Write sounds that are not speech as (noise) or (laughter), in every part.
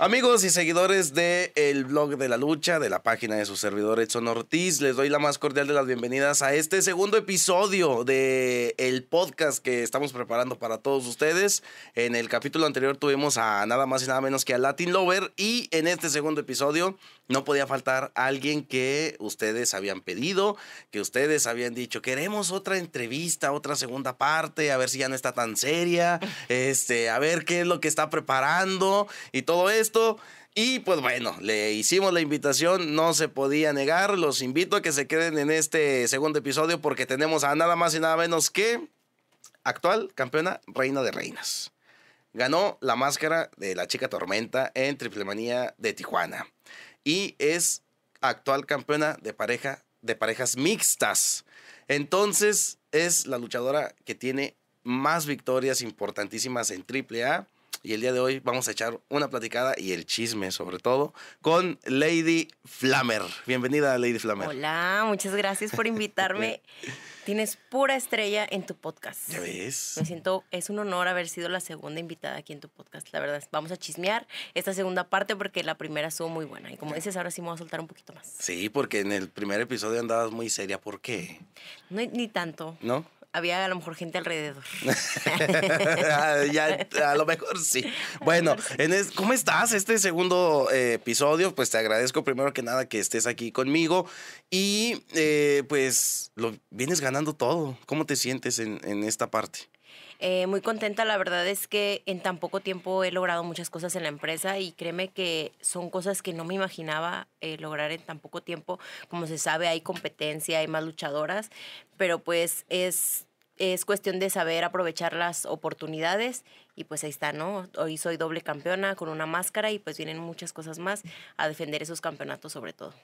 Amigos y seguidores del El blog de la lucha, de la página de su servidor Edson Ortiz, les doy la más cordial de las bienvenidas a este segundo episodio del el podcast que estamos preparando para todos ustedes. En el capítulo anterior tuvimos a nada más y nada menos que a Latin Lover y en este segundo episodio no podía faltar alguien que ustedes habían pedido, que ustedes habían dicho, queremos otra entrevista, otra segunda parte, a ver si ya no está tan seria, (laughs) este, a ver qué es lo que está preparando y todo esto. Y pues bueno, le hicimos la invitación, no se podía negar, los invito a que se queden en este segundo episodio porque tenemos a nada más y nada menos que actual campeona reina de reinas. Ganó la máscara de la chica tormenta en Triplemanía de Tijuana y es actual campeona de pareja de parejas mixtas. Entonces, es la luchadora que tiene más victorias importantísimas en AAA. Y el día de hoy vamos a echar una platicada y el chisme, sobre todo, con Lady Flamer. Bienvenida, Lady Flamer. Hola, muchas gracias por invitarme. (laughs) Tienes pura estrella en tu podcast. ¿Ya ves? Me siento, es un honor haber sido la segunda invitada aquí en tu podcast. La verdad, vamos a chismear esta segunda parte porque la primera estuvo muy buena. Y como dices, ahora sí me voy a soltar un poquito más. Sí, porque en el primer episodio andabas muy seria. ¿Por qué? No, ni tanto. ¿No? había a lo mejor gente alrededor. (laughs) a lo mejor sí. Bueno, en es, ¿cómo estás? Este segundo eh, episodio, pues te agradezco primero que nada que estés aquí conmigo y eh, pues lo vienes ganando todo. ¿Cómo te sientes en, en esta parte? Eh, muy contenta, la verdad es que en tan poco tiempo he logrado muchas cosas en la empresa y créeme que son cosas que no me imaginaba eh, lograr en tan poco tiempo. Como se sabe, hay competencia, hay más luchadoras, pero pues es es cuestión de saber aprovechar las oportunidades y pues ahí está, ¿no? Hoy soy doble campeona con una máscara y pues vienen muchas cosas más a defender esos campeonatos sobre todo.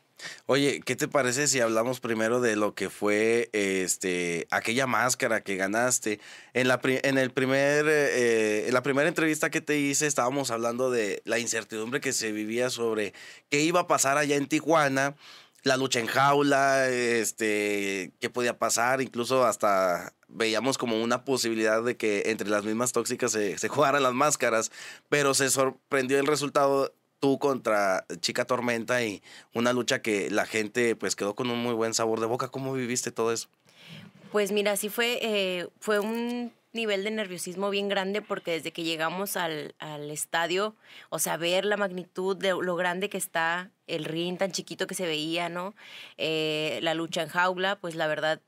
Oye, ¿qué te parece si hablamos primero de lo que fue este aquella máscara que ganaste? En la, en el primer, eh, en la primera entrevista que te hice estábamos hablando de la incertidumbre que se vivía sobre qué iba a pasar allá en Tijuana la lucha en jaula, este, qué podía pasar, incluso hasta veíamos como una posibilidad de que entre las mismas tóxicas se, (laughs) jugaran las máscaras, pero se sorprendió el resultado tú contra Chica Tormenta y una lucha que la gente pues quedó con un muy buen sabor de boca. ¿Cómo viviste todo eso? Pues mira, sí fue, eh, fue un nivel de nerviosismo bien grande porque desde que llegamos al, al estadio, o sea, ver la magnitud de lo grande que está el ring tan chiquito que se veía, ¿no? Eh, la lucha en jaula, pues la verdad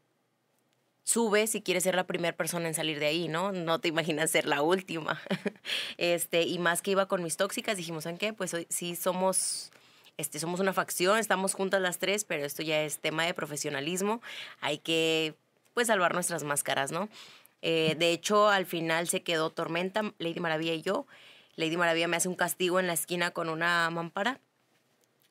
sube si quieres ser la primera persona en salir de ahí, ¿no? No te imaginas ser la última. (laughs) este, y más que iba con mis tóxicas, dijimos, ¿en qué? Pues sí somos este, somos una facción, estamos juntas las tres, pero esto ya es tema de profesionalismo. Hay que pues salvar nuestras máscaras, ¿no? Eh, de hecho, al final se quedó Tormenta, Lady Maravilla y yo. Lady Maravilla me hace un castigo en la esquina con una mampara.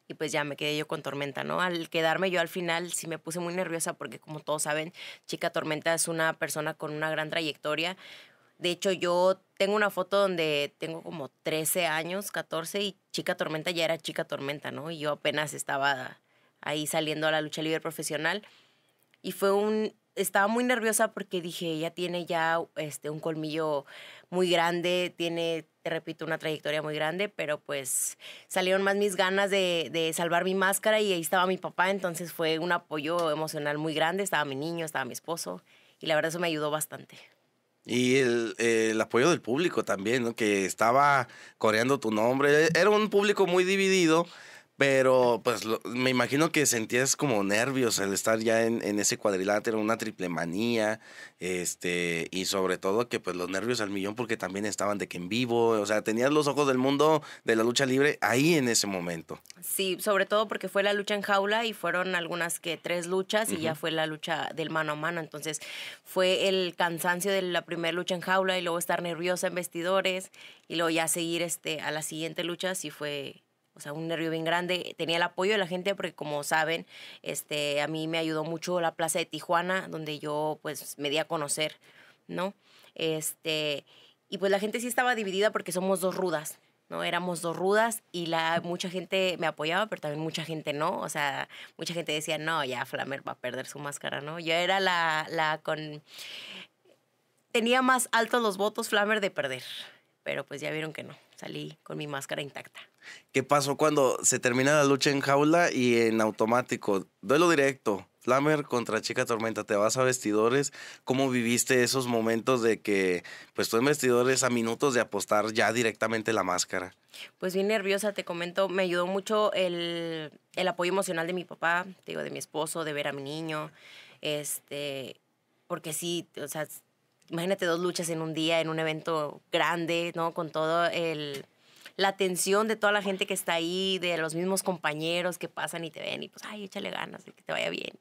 Y pues ya me quedé yo con Tormenta, ¿no? Al quedarme yo al final sí me puse muy nerviosa porque como todos saben, Chica Tormenta es una persona con una gran trayectoria. De hecho, yo tengo una foto donde tengo como 13 años, 14, y Chica Tormenta ya era Chica Tormenta, ¿no? Y yo apenas estaba ahí saliendo a la lucha libre profesional. Y fue un estaba muy nerviosa porque dije, ella tiene ya este, un colmillo muy grande, tiene, te repito, una trayectoria muy grande, pero pues salieron más mis ganas de, de, salvar mi máscara y ahí estaba mi papá, entonces fue un apoyo emocional muy grande, estaba mi niño, estaba mi esposo y la verdad eso me ayudó bastante. Y el, el apoyo del público también, que estaba coreando tu nombre, era un público muy dividido pero pues me imagino que sentías como nervios al estar ya en, ese cuadrilátero, una triple manía, este, y sobre todo que pues los nervios al millón porque también estaban de que en vivo, o sea, tenías los ojos del mundo de la lucha libre ahí en ese momento. Sí, sobre todo porque fue la lucha en jaula y fueron algunas que tres luchas y ya fue la lucha del mano a mano, entonces fue el cansancio de la primera lucha en jaula y luego estar nerviosa en vestidores y luego ya seguir este, a la siguiente lucha, sí fue o sea, un nervio bien grande. Tenía el apoyo de la gente porque, como saben, este, a mí me ayudó mucho la Plaza de Tijuana, donde yo, pues, me di a conocer, ¿no? Este, y pues la gente sí estaba dividida porque somos dos rudas, ¿no? Éramos dos rudas y la, mucha gente me apoyaba, pero también mucha gente no. O sea, mucha gente decía, no, ya Flamer va a perder su máscara, ¿no? Yo era la, la con... Tenía más altos los votos Flamer de perder, pero pues ya vieron que no, salí con mi máscara intacta. ¿Qué pasó cuando se termina la lucha en jaula y en automático? Duelo directo. Flammer contra Chica Tormenta, te vas a vestidores, ¿cómo viviste esos momentos de que, pues tú en vestidores a minutos de apostar ya directamente la máscara? Pues bien nerviosa, te comento, me ayudó mucho el, apoyo emocional de mi papá, digo, de mi esposo, de ver a mi niño, este, porque sí, o sea, imagínate dos luchas en un día, en un evento grande, ¿no? Con todo el la atención de toda la gente que está ahí, de los mismos compañeros que pasan y te ven y pues, ay, échale ganas, de que te vaya bien.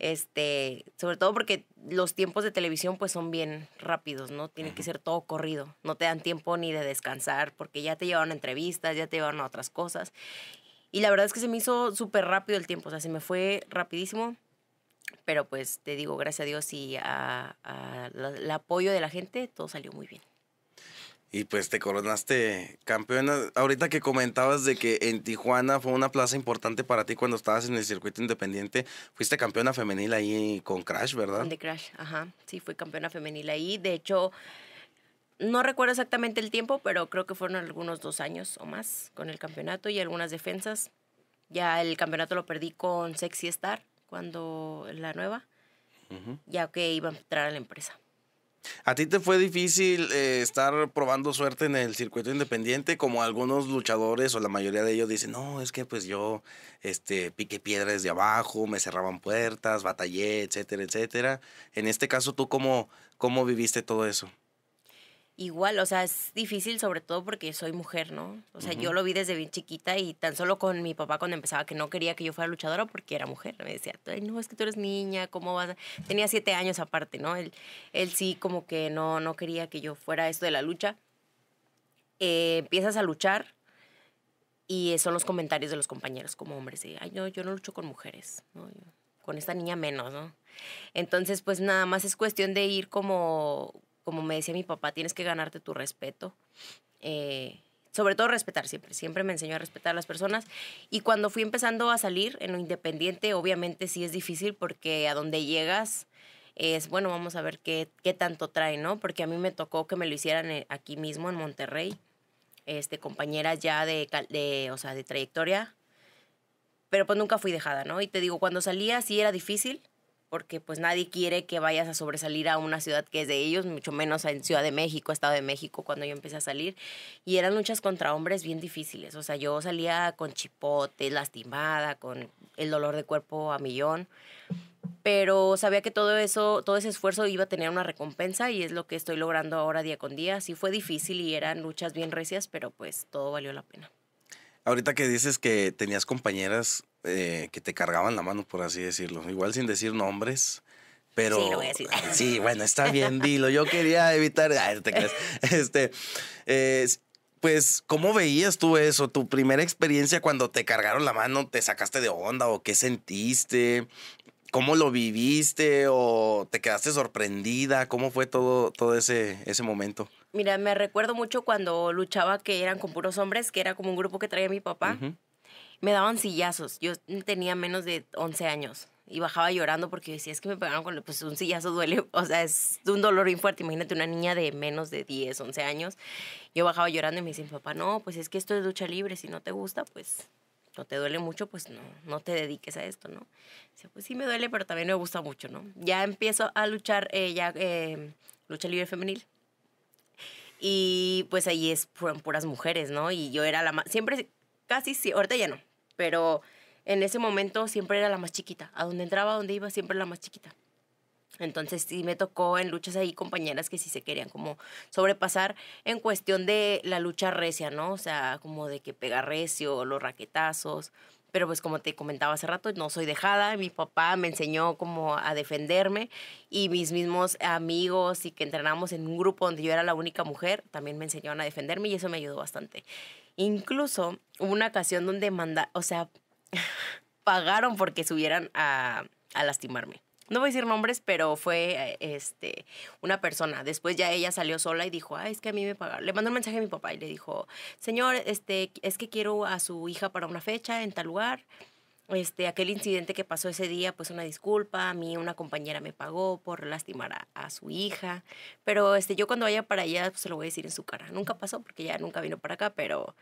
Este, sobre todo porque los tiempos de televisión pues son bien rápidos, ¿no? Tiene que ser todo corrido, no te dan tiempo ni de descansar porque ya te llevaron a entrevistas, ya te llevaron a otras cosas. Y la verdad es que se me hizo súper rápido el tiempo, o sea, se me fue rapidísimo pero pues te digo, gracias a Dios y al apoyo de la gente, todo salió muy bien. Y pues te coronaste campeona. Ahorita que comentabas de que en Tijuana fue una plaza importante para ti cuando estabas en el circuito independiente, fuiste campeona femenil ahí con Crash, ¿verdad? De Crash, ajá. Sí, fui campeona femenil ahí. De hecho, no recuerdo exactamente el tiempo, pero creo que fueron algunos dos años o más con el campeonato y algunas defensas. Ya el campeonato lo perdí con Sexy Star cuando la nueva, ya que iba a entrar a la empresa. ¿A ti te fue difícil eh, estar probando suerte en el circuito independiente? Como algunos luchadores o la mayoría de ellos dicen, no, es que pues yo este, piqué piedras de abajo, me cerraban puertas, batallé, etcétera, etcétera. En este caso, ¿tú cómo, cómo viviste todo eso? igual, o sea, es difícil sobre todo porque soy mujer, ¿no? O sea, yo lo vi desde bien chiquita y tan solo con mi papá cuando empezaba que no quería que yo fuera luchadora porque era mujer. Me decía, Ay, no, es que tú eres niña, ¿cómo vas? Tenía siete años aparte, ¿no? Él, él sí como que no, no quería que yo fuera esto de la lucha. Eh, empiezas a luchar y son los comentarios de los compañeros como hombres. Ay, no, yo no lucho con mujeres, con esta niña menos, ¿no? Entonces, pues nada más es cuestión de ir como como me decía mi papá, tienes que ganarte tu respeto. Eh, sobre todo respetar siempre, siempre me enseñó a respetar a las personas y cuando fui empezando a salir en lo independiente, obviamente sí es difícil porque a donde llegas es, bueno, vamos a ver qué, qué tanto trae, ¿no? Porque a mí me tocó que me lo hicieran eh, aquí mismo en Monterrey, este, compañeras ya de, de, o sea, de trayectoria, pero pues nunca fui dejada, ¿no? Y te digo, cuando salía sí era difícil, porque pues nadie quiere que vayas a sobresalir a una ciudad que es de ellos, mucho menos en Ciudad de México, Estado de México, cuando yo empecé a salir. Y eran luchas contra hombres bien difíciles. O sea, yo salía con chipote, lastimada, con el dolor de cuerpo a millón. Pero sabía que todo eso, todo ese esfuerzo iba a tener una recompensa y es lo que estoy logrando ahora día con día. Sí fue difícil y eran luchas bien recias, pero pues todo valió la pena. Ahorita que dices que tenías compañeras eh, que te cargaban la mano, por así decirlo. Igual sin decir nombres. Pero, sí, lo voy a decir. sí, bueno, está bien, dilo. Yo quería evitar. (laughs) Este, eh, pues, ¿cómo veías tú eso? ¿Tu primera experiencia cuando te cargaron la mano, te sacaste de onda o qué sentiste? ¿Cómo lo viviste o te quedaste sorprendida? ¿Cómo fue todo, todo ese, ese momento? Mira, me recuerdo mucho cuando luchaba que eran con puros hombres, que era como un grupo que traía mi papá me daban sillazos. Yo tenía menos de 11 años y bajaba llorando porque decía, es que me pegaron con, pues un sillazo duele, (laughs) o sea, es un dolor bien fuerte. Imagínate una niña de menos de 10, 11 años. Yo bajaba llorando y me dicen papá, no, pues es que esto es lucha libre, si no te gusta, pues no te duele mucho, pues no, no te dediques a esto, ¿no? Dice, pues sí me duele, pero también me gusta mucho, ¿no? Ya empiezo a luchar, eh, ya, em, lucha libre femenil. Y pues ahí es puras mujeres, ¿no? Y yo era la más, siempre, casi, sí, ahorita ya no, pero en ese momento siempre era la más chiquita. A donde entraba, a donde iba, siempre la más chiquita. Entonces sí me tocó en luchas ahí compañeras que sí se querían como sobrepasar en cuestión de la lucha recia, ¿no? O sea, como de que pega recio, los raquetazos. Pero pues como te comentaba hace rato, no soy dejada. Mi papá me enseñó como a defenderme y mis mismos amigos y que entrenamos en un grupo donde yo era la única mujer, también me enseñaron a defenderme y eso me ayudó bastante. Incluso hubo una ocasión donde manda, o sea, (laughs) pagaron porque subieran a, a lastimarme no voy a decir nombres, pero fue este, una persona. Después ya ella salió sola y dijo, ah, es que a mí me pagaron. Le mandó un mensaje a mi papá y le dijo, señor, este, es que quiero a su hija para una fecha en tal lugar este, aquel incidente que pasó ese día, pues una disculpa, a mí una compañera me pagó por lastimar a, su hija, pero este, yo cuando vaya para allá, pues, se lo voy a decir en su cara. Nunca pasó porque ya nunca vino para acá, pero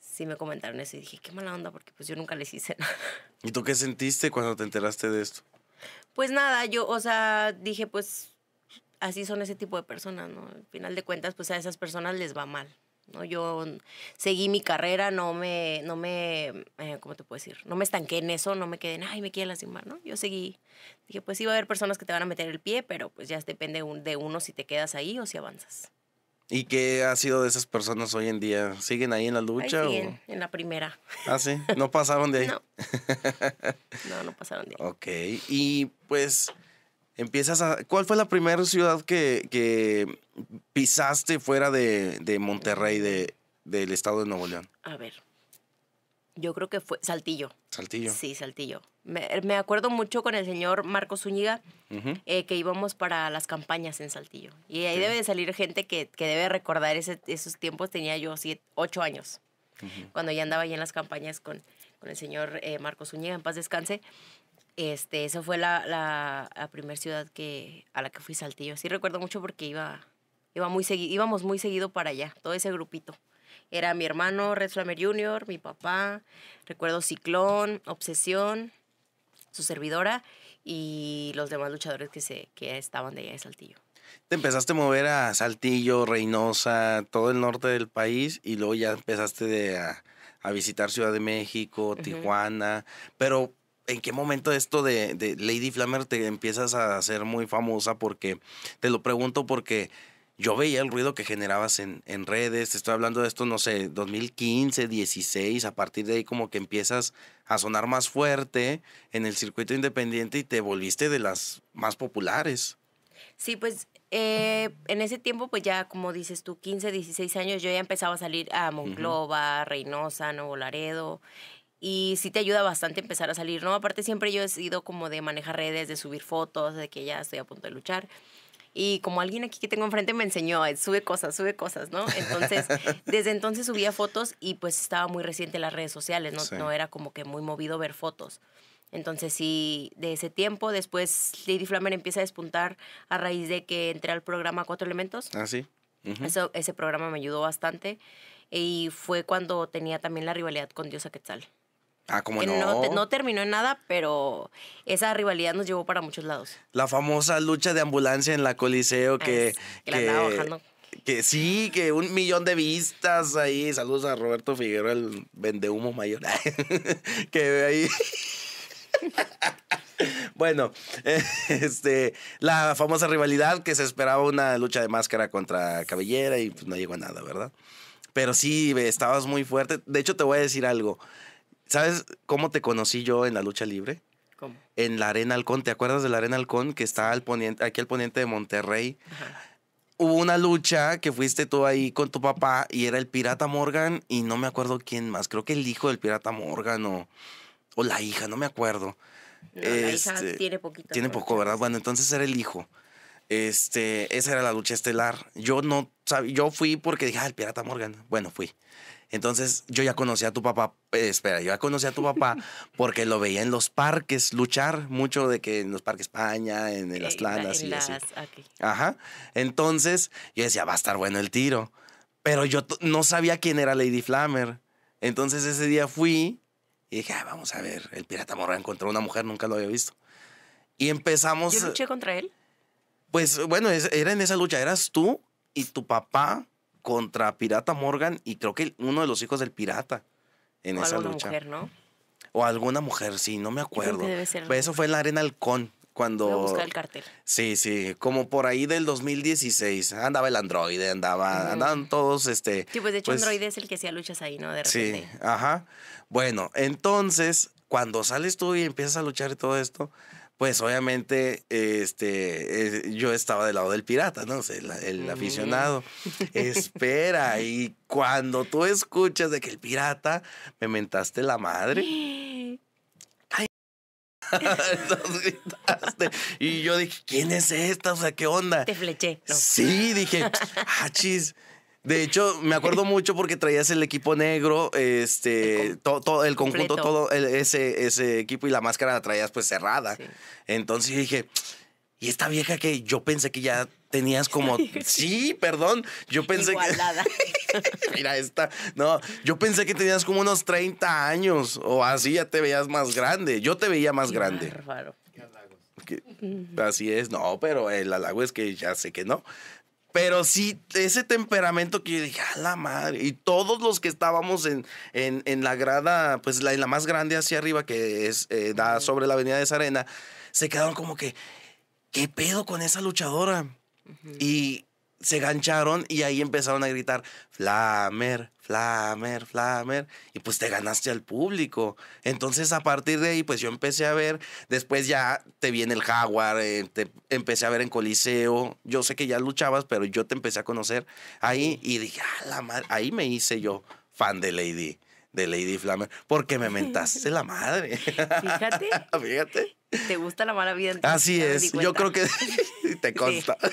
sí me comentaron eso y dije, qué mala onda, porque pues yo nunca les hice (laughs) nada. ¿Y tú qué sentiste cuando te enteraste de esto? Pues nada, yo, o sea, dije, pues así son ese tipo de personas, ¿no? Al final de cuentas, pues a esas personas les va mal. ¿no? Yo seguí mi carrera, no me, no me eh, ¿cómo te puedo decir? No me estanqué en eso, no me quedé en, ay, me quiere lastimar, ¿no? Yo seguí, dije, pues sí va a haber personas que te van a meter el pie, pero pues ya depende de uno si te quedas ahí o si avanzas. ¿Y qué ha sido de esas personas hoy en día? ¿Siguen ahí en la lucha? en la primera. Ah, sí, no pasaron de ahí. (laughs) No, (laughs) no, no pasaron de ahí. Ok, y pues empiezas ¿Cuál fue la primera ciudad que, pisaste fuera de, de Monterrey, de, del estado de Nuevo León? A ver, yo creo que fue Saltillo. Saltillo. Sí, Saltillo. Me, acuerdo mucho con el señor Marco Zúñiga eh, que íbamos para las campañas en Saltillo. Y ahí debe de salir gente que, que debe recordar esos tiempos. Tenía yo siete, ocho años cuando ya andaba ahí en las campañas con, con el señor eh, Marco Zúñiga, en paz descanse. Este, esa fue la, primera ciudad que, a la que fui Saltillo. Sí recuerdo mucho porque iba, iba muy seguido, íbamos muy seguido para allá, todo ese grupito. Era mi hermano Red Flamer Jr., mi papá, recuerdo Ciclón, Obsesión, su servidora y los demás luchadores que, se, que estaban de allá de Saltillo. Te empezaste a mover a Saltillo, Reynosa, todo el norte del país y luego ya empezaste a, visitar Ciudad de México, Tijuana, pero ¿en qué momento esto de, Lady Flammer te empiezas a hacer muy famosa? Porque te lo pregunto porque yo veía el ruido que generabas en, redes, te estoy hablando de esto, no sé, 2015, 16, a partir de ahí como que empiezas a sonar más fuerte en el circuito independiente y te volviste de las más populares. Sí, pues eh, en ese tiempo, pues ya como dices tú, 15, 16 años, yo ya empezaba a salir a Monclova, Reynosa, Nuevo Laredo, y sí te ayuda bastante empezar a salir, ¿no? Aparte siempre yo he sido como de manejar redes, de subir fotos, de que ya estoy a punto de luchar. Y como alguien aquí que tengo enfrente me enseñó, eh, sube cosas, sube cosas, ¿no? Entonces, (laughs) desde entonces subía fotos y pues estaba muy reciente en las redes sociales, ¿no? No era como que muy movido ver fotos. Entonces sí, de ese tiempo, después Lady Flamer empieza a despuntar a raíz de que entré al programa Cuatro Elementos. Ah, sí. Eso, ese programa me ayudó bastante y fue cuando tenía también la rivalidad con Diosa Quetzal. Ah, no. terminó en nada, pero esa rivalidad nos llevó para muchos lados. La famosa lucha de ambulancia en la Coliseo ah, que. que, que sí, que un millón de vistas ahí. Saludos a Roberto Figueroa, el vendehumo mayor. (laughs) que ahí. (laughs) bueno, (laughs) este, la famosa rivalidad que se esperaba una lucha de máscara contra cabellera y pues, no llegó a nada, ¿verdad? Pero sí, estabas muy fuerte. De hecho, te voy a decir algo. ¿Sabes cómo te conocí yo en la lucha libre? ¿Cómo? En la Arena Halcón. ¿Te acuerdas de la Arena Halcón que está al poniente, aquí al poniente de Monterrey? Hubo una lucha que fuiste tú ahí con tu papá y era el Pirata Morgan y no me acuerdo quién más. Creo que el hijo del Pirata Morgan o, la hija, no me acuerdo. la hija este, tiene poquito. Tiene poco, ¿verdad? Bueno, entonces era el hijo. Este, esa era la lucha estelar. Yo no yo fui porque dije, ah, el Pirata Morgan. Bueno, fui. Entonces yo ya conocía a tu papá, eh, espera, yo ya conocía a tu papá (laughs) porque lo veía en los parques luchar mucho de que en los parques España, en, las planas y las, así. Ajá. Entonces yo decía, va a estar bueno el tiro. Pero yo no sabía quién era Lady Flammer. Entonces ese día fui y dije, ah, vamos a ver, el pirata morra encontró una mujer, nunca lo había visto. Y empezamos... ¿Yo luché contra él? Pues bueno, era en esa lucha, eras tú y tu papá contra Pirata Morgan y creo que uno de los hijos del pirata en o esa alguna Mujer, ¿no? O alguna mujer, sí, no me acuerdo. Debe ser? eso fue en la Arena Halcón cuando... Buscar el cartel. Sí, sí, como por ahí del 2016. Andaba el androide, andaba, andaban todos este... Sí, pues de hecho pues androide es el que hacía luchas ahí, ¿no? De repente. Sí, ajá. Bueno, entonces, cuando sales tú y empiezas a luchar y todo esto, pues obviamente este, eh, yo estaba del lado del pirata, ¿no? el, aficionado. (laughs) Espera, y cuando tú escuchas de que el pirata me mentaste la madre. (gasps) (laughs) Y yo dije, ¿quién es esta? O sea, ¿qué onda? Te fleché. Sí, dije, ah, chis. De hecho, me acuerdo mucho porque traías el equipo negro, este, el, todo, el conjunto, todo ese, ese equipo y la máscara la traías pues cerrada. Entonces dije, y esta vieja que yo pensé que ya tenías (laughs) como. Sí, perdón. Yo pensé que. (laughs) Mira, esta. No, yo pensé que tenías como unos 30 años o así, ya te veías más grande. Yo te veía más grande. Así es, no, pero el halago es que ya sé que no. Pero sí, ese temperamento que yo dije, a la madre. Y todos los que estábamos en, en, la grada, pues la, en la más grande hacia arriba, que es, eh, da sobre la avenida de arena, se quedaron como que, ¿qué pedo con esa luchadora? Y se gancharon y ahí empezaron a gritar, Flamer, Flamer, Flamer, y pues te ganaste al público. Entonces a partir de ahí, pues yo empecé a ver, después ya te viene el Jaguar, eh, te empecé a ver en Coliseo, yo sé que ya luchabas, pero yo te empecé a conocer ahí y dije, ah, la madre, ahí me hice yo fan de Lady de Lady Flamer, porque me (laughs) mentaste la madre. Fíjate. (laughs) Fíjate. Te gusta la mala vida. así es, yo creo que (laughs) te consta. (laughs)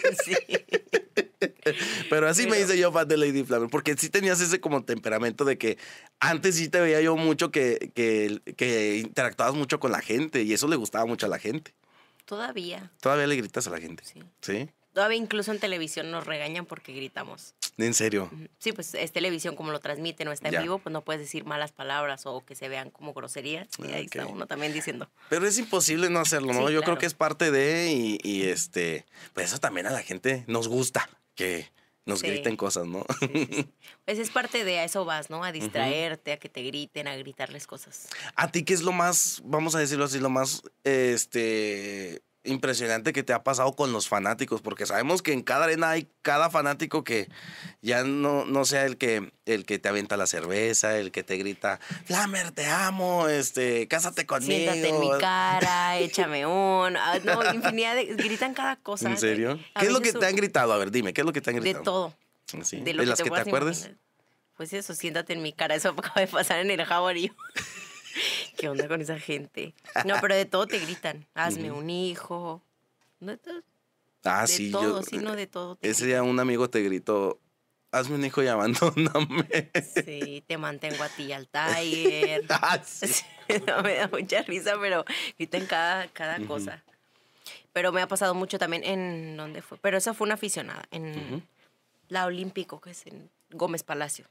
Pero así me hice yo fan de Lady Flamengo, porque sí tenías ese como temperamento de que antes sí te veía yo mucho que, que, que interactuabas mucho con la gente y eso le gustaba mucho a la gente. Todavía. Todavía le gritas a la gente. Sí. ¿Sí? Todavía incluso en televisión nos regañan porque gritamos. En serio. Sí, pues es televisión como lo transmite, no está en vivo, pues no puedes decir malas palabras o que se vean como groserías. Y ahí está uno también diciendo. Pero es imposible no hacerlo, ¿no? Yo creo que es parte de y, este, pues eso también a la gente nos gusta que nos griten cosas, ¿no? pues es parte de a eso vas, ¿no? A distraerte, a que te griten, a gritarles cosas. ¿A ti qué es lo más, vamos a decirlo así, lo más este impresionante que te ha pasado con los fanáticos, porque sabemos que en cada arena hay cada fanático que ya no, no sea el que, el que te avienta la cerveza, el que te grita, Flamer, te amo, este, cásate conmigo. Siéntate en mi cara, (laughs) échame un. Ah, no, infinidad de, gritan cada cosa. ¿En serio? ¿Qué es lo que te han gritado? A ver, dime, ¿qué es lo que te han gritado? Ah, de todo. De, que las te que te, acuerdes. Pues, pues eso, siéntate en mi cara, eso (laughs) acaba de pasar en el jaborío (laughs) ¿Qué onda con esa gente? No, pero de todo te gritan. Hazme un hijo. De todo. Ah, de Todo, sino de todo. Ese día un amigo te gritó, hazme un hijo y abandóname. Sí, te mantengo a ti al (laughs) taller. Ah, (laughs) sí. me da mucha risa, pero gritan cada, cada cosa. Pero me ha pasado mucho también en... ¿Dónde fue? Pero esa fue una aficionada, en la Olímpico, que es en Gómez Palacio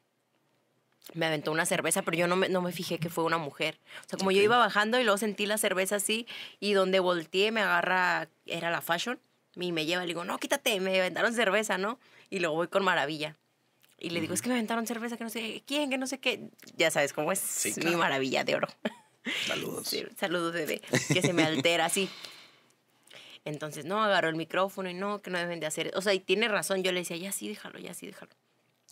me aventó una cerveza, pero yo no me, fijé que fue una mujer. O sea, como yo iba bajando y luego sentí la cerveza así y donde volteé me agarra, era la fashion, y me lleva, le digo, no, quítate, me aventaron cerveza, ¿no? Y luego voy con maravilla. Y le digo, es que me aventaron cerveza, que no sé quién, que no sé qué. Ya sabes cómo es mi maravilla de oro. Saludos. (laughs) saludos, bebé. Que se me altera así. Entonces, no, agarró el micrófono y no, que no deben de hacer. O sea, y tiene razón. Yo le decía, ya sí, déjalo, ya sí, déjalo.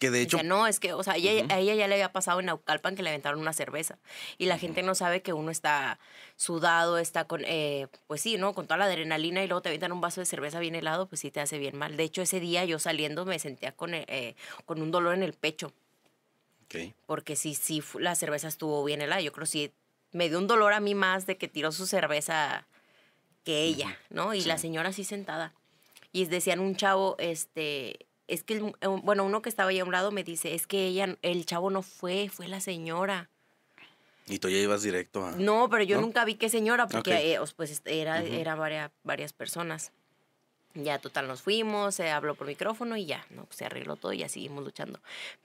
Que de hecho. no, es que, o sea, a ella ya le había pasado en Aucalpan que le aventaron una cerveza. Y la gente no sabe que uno está sudado, está con. Eh, pues sí, ¿no? Con toda la adrenalina y luego te aventan un vaso de cerveza bien helado, pues sí te hace bien mal. De hecho, ese día yo saliendo me sentía con, eh, eh, con un dolor en el pecho. Porque sí, sí, la cerveza estuvo bien helada. Yo creo que sí me dio un dolor a mí más de que tiró su cerveza que ella, ¿no? Y la señora así sentada. Y decían un chavo, este es que, eh, bueno, uno que estaba ahí a un lado me dice, es que ella, el chavo no fue, fue la señora. Y tú ya ibas directo a... No, pero yo nunca vi qué señora, porque eh, pues este, era, era varias, varias personas. Ya total nos fuimos, se habló por micrófono y ya, ¿no? se arregló todo y ya seguimos luchando.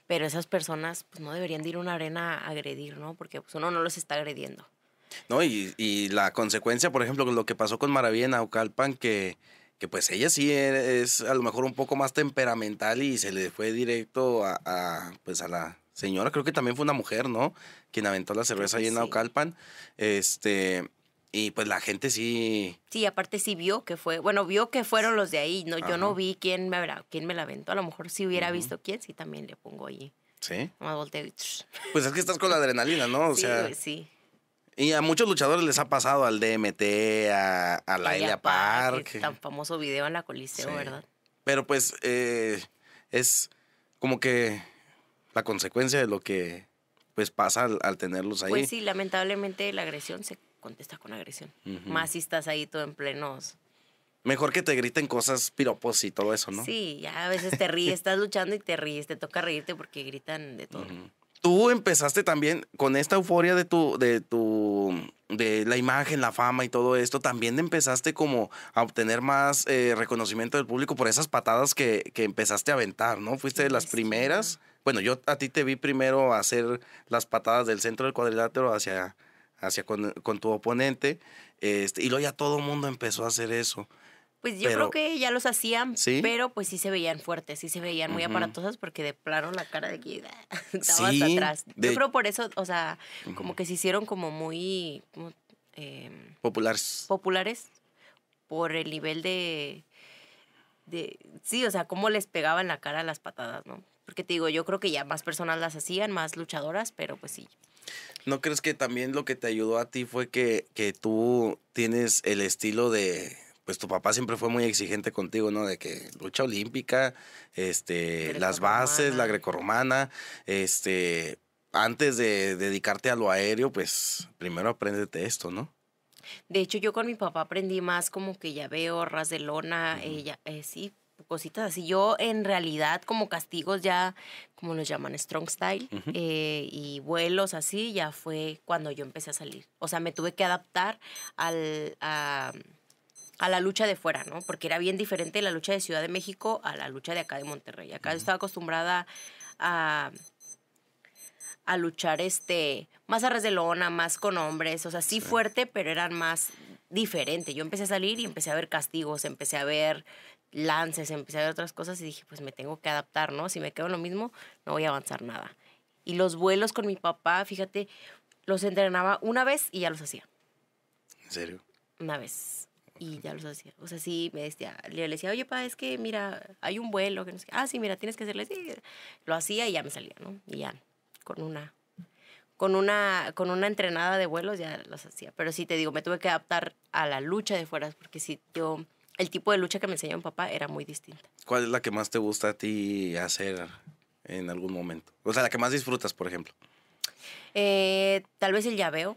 Pero esas personas pues no deberían de ir a una arena a agredir, ¿no? Porque pues, uno no los está agrediendo. No, y, y la consecuencia, por ejemplo, lo que pasó con Maravilla en Aucalpan, que que pues ella sí e-, es, a lo mejor un poco más temperamental y se le fue directo a, pues a la señora, creo que también fue una mujer, ¿no? Quien aventó la cerveza ahí en Este, y pues la gente sí. Sí, aparte sí vio que fue, bueno, vio que fueron los de ahí, ¿no? Yo no vi quién me, quién me la aventó, a lo mejor si hubiera visto quién, sí también le pongo ahí. Sí. Más volteo Pues es que estás con la adrenalina, ¿no? O sí, sí. Y a muchos luchadores les ha pasado al DMT, a, a la Park. Tan famoso video en la Coliseo, ¿verdad? Pero pues eh, es como que la consecuencia de lo que pues pasa al, tenerlos ahí. Pues sí, lamentablemente la agresión se contesta con agresión. Más si estás ahí todo en plenos. Mejor que te griten cosas, piropos y todo eso, ¿no? Sí, ya a veces te ríes, estás luchando y te ríes, te toca reírte porque gritan de todo tú empezaste también con esta euforia de tu, de tu, de la imagen, la fama y todo esto, también empezaste como a obtener más eh, reconocimiento del público por esas patadas que, empezaste a aventar, ¿no? Fuiste de las primeras. Bueno, yo a ti te vi primero hacer las patadas del centro del cuadrilátero hacia, hacia con, con tu oponente, este, y luego ya todo el mundo empezó a hacer eso. Pues yo creo que ya los hacían, pero pues sí se veían fuertes, sí se veían muy aparatosas porque de plano la cara de aquí (laughs) estaba atrás. Yo creo por eso, o sea, como que se hicieron como muy... Em, populares. Populares por el nivel de, de... Sí, o sea, cómo les pegaban la cara las patadas, ¿no? Porque te digo, yo creo que ya más personas las hacían, más luchadoras, pero pues sí, ¿No crees que también lo que te ayudó a ti fue que, que tú tienes el estilo de, pues tu papá siempre fue muy exigente contigo, ¿no? De que lucha olímpica, este, las bases, la grecorromana, este, antes de dedicarte a lo aéreo, pues primero apréndete esto, ¿no? De hecho, yo con mi papá aprendí más como que ya veo ras de lona, eh, eh, sí, cositas así. Yo en realidad como castigos ya, como los llaman, strong style eh, y vuelos así, ya fue cuando yo empecé a salir. O sea, me tuve que adaptar al... A, a la lucha de fuera, ¿no? Porque era bien diferente la lucha de Ciudad de México a la lucha de acá de Monterrey. Acá yo estaba acostumbrada a, luchar este, más a res de lona, más con hombres, o sea, sí, fuerte, pero eran más diferentes. Yo empecé a salir y empecé a ver castigos, empecé a ver lances, empecé a ver otras cosas y dije, pues me tengo que adaptar, ¿no? Si me quedo en lo mismo, no voy a avanzar nada. Y los vuelos con mi papá, fíjate, los entrenaba una vez y ya los hacía. ¿En serio? Una vez y ya los hacía. O sea, sí, me decía, le decía, oye, pa, es que mira, hay un vuelo, que no Ah, sí, mira, tienes que hacerle así. Lo hacía y ya me salía, ¿no? Y ya, con una, con una, con una entrenada de vuelos ya los hacía. Pero sí, te digo, me tuve que adaptar a la lucha de fueras, porque si yo, el tipo de lucha que me enseñó mi papá era muy distinta. ¿Cuál es la que más te gusta a ti hacer en algún momento? O sea, la que más disfrutas, por ejemplo. Eh, tal vez el llaveo.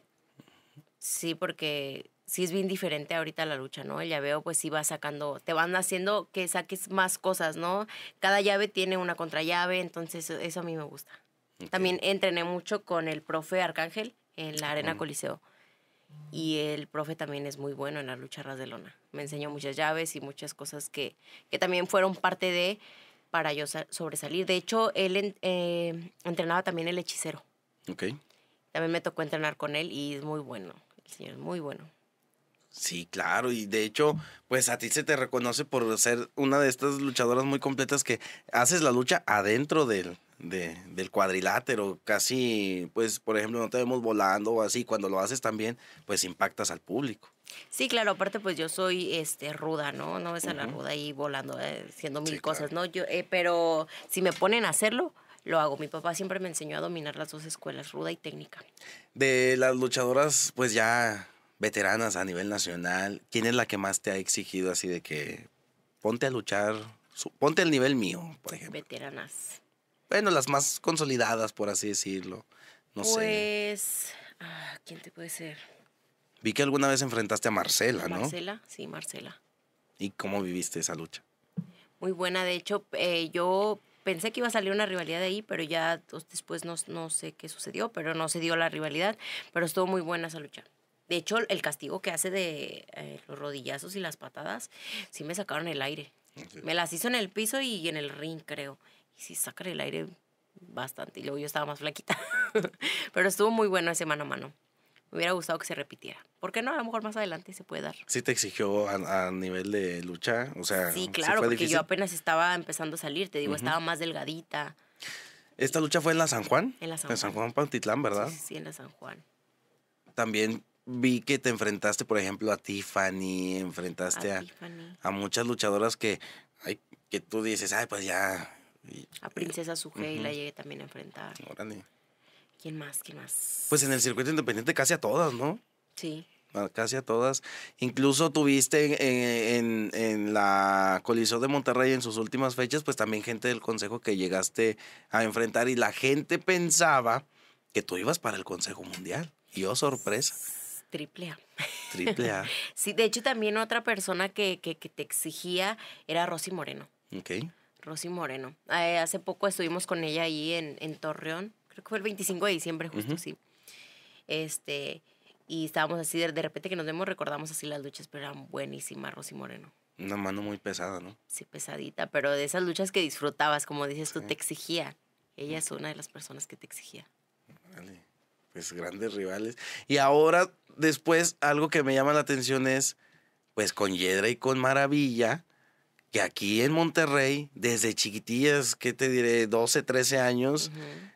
Sí, porque sí es bien diferente ahorita la lucha, ¿no? El llaveo pues sí va sacando, te van haciendo que saques más cosas, ¿no? Cada llave tiene una contrallave, entonces eso a mí me gusta. También entrené mucho con el profe Arcángel en la Arena Coliseo. Y el profe también es muy bueno en la lucha ras de lona. Me enseñó muchas llaves y muchas cosas que, que también fueron parte de para yo sobresalir. De hecho, él eh, entrenaba también el hechicero. Ok. También me tocó entrenar con él y es muy bueno. El señor es muy bueno. Sí, claro, y de hecho, pues a ti se te reconoce por ser una de estas luchadoras muy completas que haces la lucha adentro del, del cuadrilátero, casi, pues, por ejemplo, no te vemos volando o así, cuando lo haces también, pues impactas al público. Sí, claro, aparte pues yo soy este ruda, ¿no? No ves a la ruda ahí volando, eh, haciendo mil cosas, ¿no? Yo, eh, pero si me ponen a hacerlo, lo hago. Mi papá siempre me enseñó a dominar las dos escuelas, ruda y técnica. De las luchadoras, pues ya veteranas a nivel nacional, ¿quién es la que más te ha exigido así de que ponte a luchar, ponte al nivel mío, por ejemplo? Veteranas. Bueno, las más consolidadas, por así decirlo. No pues, sé. Ah, ¿quién te puede ser? Vi que alguna vez enfrentaste a Marcela, ¿no? Marcela, sí, Marcela. ¿Y cómo viviste esa lucha? Muy buena, de hecho, eh, yo pensé que iba a salir una rivalidad de ahí, pero ya después no, no sé qué sucedió, pero no se dio la rivalidad, pero estuvo muy buena esa lucha. De hecho, el castigo que hace de eh, los rodillazos y las patadas, sí me sacaron el aire. Me las hizo en el piso y en el ring, creo. Y sí, sacar el aire bastante. Y luego yo estaba más flaquita. (laughs) Pero estuvo muy bueno ese mano a mano. Me hubiera gustado que se repitiera. ¿Por qué no? A lo mejor más adelante se puede dar. ¿Sí te exigió a, nivel de lucha? O sea, sí, claro, porque yo apenas estaba empezando a salir. Te digo, estaba más delgadita. ¿Esta lucha fue en la San Juan? En la San Juan. En San Juan, Pantitlán, ¿verdad? sí, en la San Juan. También vi que te enfrentaste, por ejemplo, a Tiffany, enfrentaste a, a, muchas luchadoras que, ay, que tú dices, ay, pues ya. A Princesa Sugei la llegué también a enfrentar. ¿Quién más? ¿Quién más? Pues en el circuito independiente casi a todas, ¿no? Sí. Ah, casi a todas. Incluso tuviste en, en la Coliseo de Monterrey en sus últimas fechas, pues también gente del consejo que llegaste a enfrentar y la gente pensaba que tú ibas para el Consejo Mundial. Y oh, sorpresa. Triple A. Triple A. (laughs) sí, de hecho también otra persona que, que, te exigía era Rosy Moreno. Ok. Rosy Moreno. Eh, hace poco estuvimos con ella ahí en, Torreón, creo que fue el 25 de diciembre justo, sí. Este, y estábamos así, de, repente que nos vemos recordamos así las luchas, pero eran buenísimas Rosy Moreno. Una mano muy pesada, ¿no? Sí, pesadita, pero de esas luchas que disfrutabas, como dices tú, te exigía. Ella mm. es una de las personas que te exigía pues grandes rivales. Y ahora, después, algo que me llama la atención es, pues con Yedra y con Maravilla, que aquí en Monterrey, desde chiquitillas, ¿qué te diré? 12, 13 años,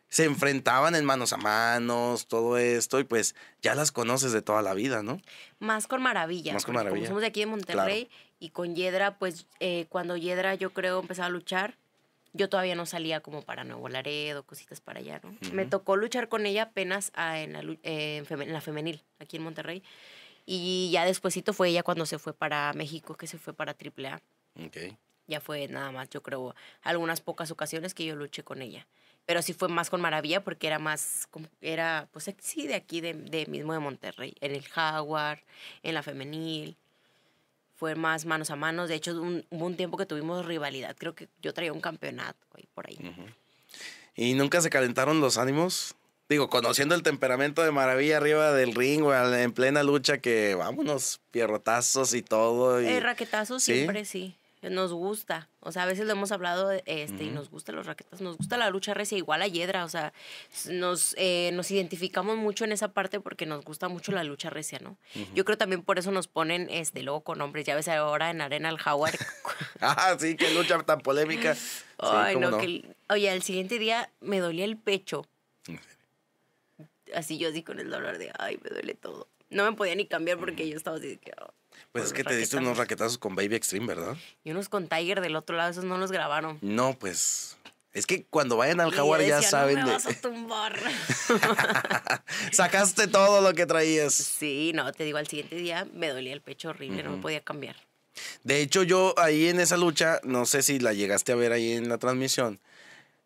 se enfrentaban en manos a manos, todo esto, y pues ya las conoces de toda la vida, ¿no? Más con maravilla. Más con maravilla. somos de aquí en Monterrey y con Yedra, pues eh, cuando Yedra yo creo empezó a luchar, yo todavía no salía como para Nuevo Laredo, cositas para allá, ¿no? Me tocó luchar con ella apenas ah, eh, en, la, femenil, aquí en Monterrey. Y ya despuesito fue ella cuando se fue para México, que se fue para AAA. Ok. Ya fue nada más, yo creo, algunas pocas ocasiones que yo luché con ella. Pero sí fue más con Maravilla porque era más, era pues sí, de aquí, de, de mismo de Monterrey, en el Jaguar, en la femenil fue más manos a manos. De hecho, un, hubo un tiempo que tuvimos rivalidad. Creo que yo traía un campeonato por ahí. ¿Y nunca se calentaron los ánimos? Digo, conociendo el temperamento de Maravilla arriba del ring, o en plena lucha, que vámonos, pierrotazos y todo. Y... Eh, raquetazos siempre, sí nos gusta. O sea, a veces lo hemos hablado eh, este, y nos gustan los raquetas, nos gusta la lucha recia igual a Yedra. O sea, nos, eh, nos identificamos mucho en esa parte porque nos gusta mucho la lucha recia, ¿no? Yo creo también por eso nos ponen este, luego con nombres. Ya ves ahora en Arena al Howard. (laughs) ah, sí, qué lucha tan polémica. (laughs) Ay, no, Que, oye, el siguiente día me dolía el pecho. Así yo así con el dolor de, ay, me duele todo. No me podía ni cambiar porque yo estaba así que... Ah". Pues es que te diste unos raquetazos con Baby Extreme, ¿verdad? Y unos con Tiger del otro lado, esos no los grabaron. No, pues. Es que cuando vayan al Jaguar ya saben. (laughs) Sacaste todo lo que traías. Sí, no, te digo, al siguiente día me dolía el pecho horrible, no me podía cambiar. De hecho, yo ahí en esa lucha, no sé si la llegaste a ver ahí en la transmisión,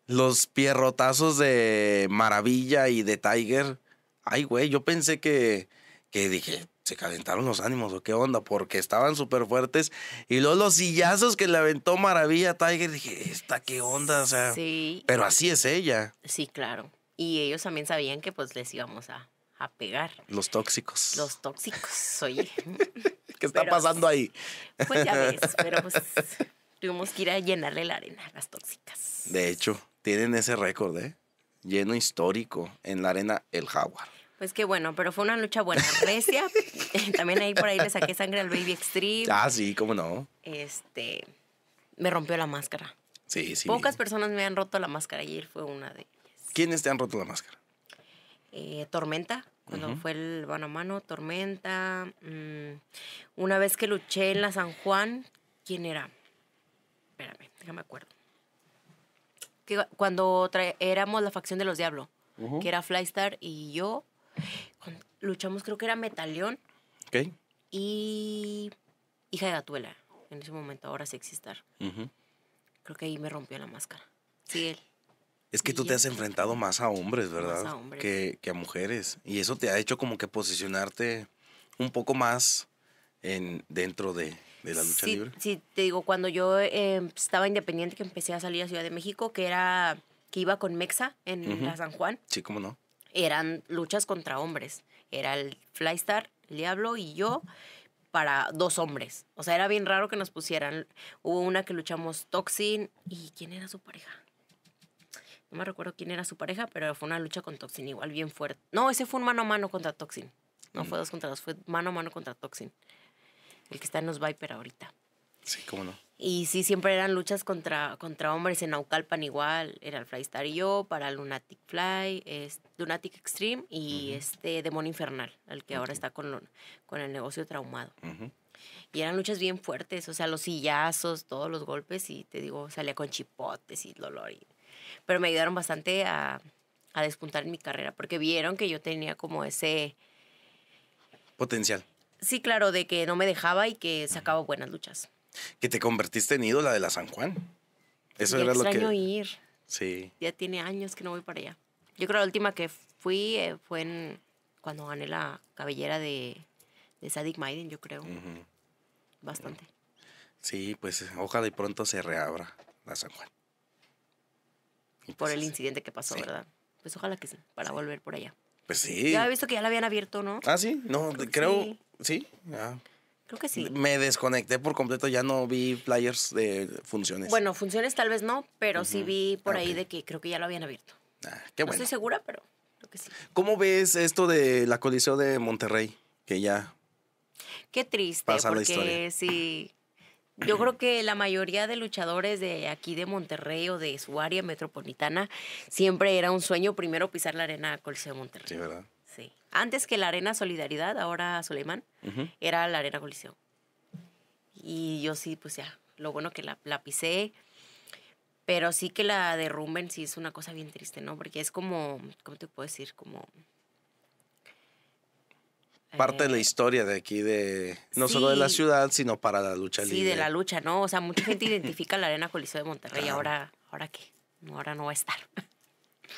los pierrotazos de Maravilla y de Tiger. Ay, güey, yo pensé que, que dije, se calentaron los ánimos o qué onda, porque estaban súper fuertes. Y luego los sillazos que le aventó Maravilla Tiger, dije, ¿esta qué onda? O sea, sí. Pero así es ella. Sí, claro. Y ellos también sabían que pues les íbamos a, pegar. Los tóxicos. Los tóxicos, oye. (laughs) ¿Qué está pasando ahí? (laughs) Pues ya ves, (laughs) pero pues tuvimos que ir a llenarle la arena a las tóxicas. De hecho, tienen ese récord, ¿eh? Lleno histórico en la arena El Jaguar. Pues qué bueno, pero fue una lucha buena. (laughs) Recia, (laughs) también ahí por ahí le saqué sangre al Baby Extreme. Ah, sí, cómo no. Este, me rompió la máscara. Sí, sí. Pocas personas me han roto la máscara, ayer fue una de ellas. ¿Quiénes te han roto la máscara? Eh, Tormenta, cuando fue el mano a mano, Tormenta. Mm, una vez que luché en la San Juan, ¿quién era? Espérame, déjame acuerdo. Que cuando éramos la facción de los Diablos, que era Flystar y yo, Luchamos, creo que era Metaleón. Ok. Y hija de Gatuela, en ese momento, ahora sí existar. Creo que ahí me rompió la máscara. Sí, él. Es que tú te has enfrentado más a hombres, ¿verdad? Que, a mujeres. Y eso te ha hecho como que posicionarte un poco más en, dentro de, la lucha libre. Sí, te digo, cuando yo em, estaba independiente, que empecé a salir a Ciudad de México, que era que iba con Mexa en la San Juan. Sí, cómo no eran luchas contra hombres. Era el Flystar, el Diablo y yo para dos hombres. O sea, era bien raro que nos pusieran. Hubo una que luchamos Toxin y ¿quién era su pareja? No me recuerdo quién era su pareja, pero fue una lucha con Toxin igual bien fuerte. No, ese fue un mano a mano contra Toxin. No fue mm. dos contra dos, fue mano a mano contra Toxin. El que está en los Viper ahorita. Sí, cómo no. Y sí, siempre eran luchas contra, contra hombres en Naucalpan igual. Era el Flystar y yo, para Lunatic Fly, es, Lunatic Extreme y este Demon Infernal, el que ahora está con, con el negocio traumado. Y eran luchas bien fuertes, o sea, los sillazos, todos los golpes y te digo, salía con chipotes y dolor. pero me ayudaron bastante a, a despuntar en mi carrera porque vieron que yo tenía como ese... Potencial. Sí, claro, de que no me dejaba y que sacaba buenas luchas. Que te convertiste en ídola de la San Juan. Eso era lo que. Extraño ir. Sí. Ya tiene años que no voy para allá. Yo creo que la última que fui eh, fue en, cuando gané la cabellera de, de Sadik Maiden, yo creo. Bastante. Sí, pues ojalá y pronto se reabra la San Juan. Y por pues el incidente que pasó, ¿verdad? Pues ojalá que sí, para volver por allá. Pues sí. Ya he visto que ya la habían abierto, ¿no? Ah, sí, no, creo, sí. ¿sí? Creo que sí. Me desconecté por completo, ya no vi flyers de funciones. Bueno, funciones tal vez no, pero sí vi por ahí de que creo que ya lo habían abierto. Ah, qué bueno. No estoy segura, pero creo que sí. ¿Cómo ves esto de la Coliseo de Monterrey? Que ya. Qué triste, pasa la historia. sí. Yo creo que la mayoría de luchadores de aquí de Monterrey o de su área metropolitana siempre era un sueño primero pisar la arena Coliseo de Monterrey. Sí, ¿verdad? Sí. Antes que la Arena Solidaridad, ahora Suleimán, era la Arena Coliseo Y yo sí, pues ya, lo bueno que la, la pisé. Pero sí que la derrumben, sí es una cosa bien triste, ¿no? Porque es como, ¿cómo te puedo decir? Como parte de la eh, historia de aquí, de no solo de la ciudad, sino para la lucha libre. Sí, de la lucha, ¿no? O sea, mucha gente identifica la Arena Coliseo de Monterrey, ahora, ahora qué, ahora no va a estar.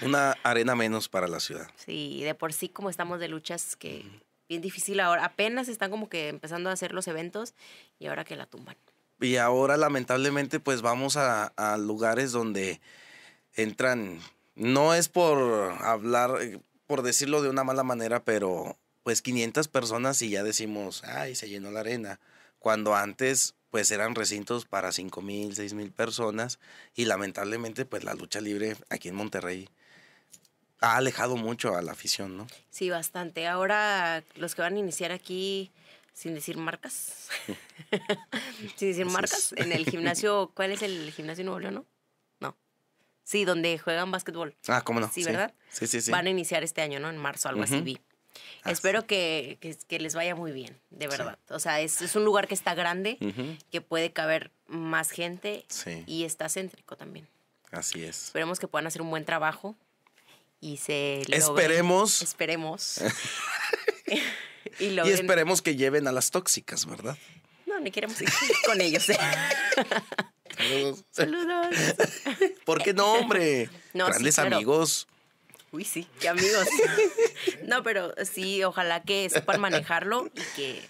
Una arena menos para la ciudad. Sí, de por sí como estamos de luchas que bien difícil ahora. Apenas están como que empezando a hacer los eventos y ahora que la tumban. Y ahora lamentablemente pues vamos a, lugares donde entran, no es por hablar, por decirlo de una mala manera, pero pues 500 personas y ya decimos, ay, se llenó la arena. Cuando antes pues eran recintos para 5 mil, 6 mil personas y lamentablemente pues la lucha libre aquí en Monterrey ha alejado mucho a la afición, ¿no? Sí, bastante. Ahora los que van a iniciar aquí, sin decir marcas, (laughs) sin decir marcas, en el gimnasio, (laughs) ¿cuál es el gimnasio Nuevo León? No? no. Sí, donde juegan básquetbol. Ah, ¿cómo no? Sí, ¿verdad? Sí, sí, sí. Van a iniciar este año, ¿no? En marzo, algo así vi. Ah, Espero que, les vaya muy bien, de verdad. O sea, es, un lugar que está grande, que puede caber más gente y está céntrico también. Así es. Esperemos que puedan hacer un buen trabajo y se Esperemos. Esperemos. (laughs) y, esperemos que lleven a las tóxicas, ¿verdad? No, ni queremos ir con ellos. ¿eh? Saludos. Saludos. (laughs) ¿Por qué no, hombre? Grandes amigos. Uy, sí, qué amigos. no, pero sí, ojalá que sepan manejarlo y que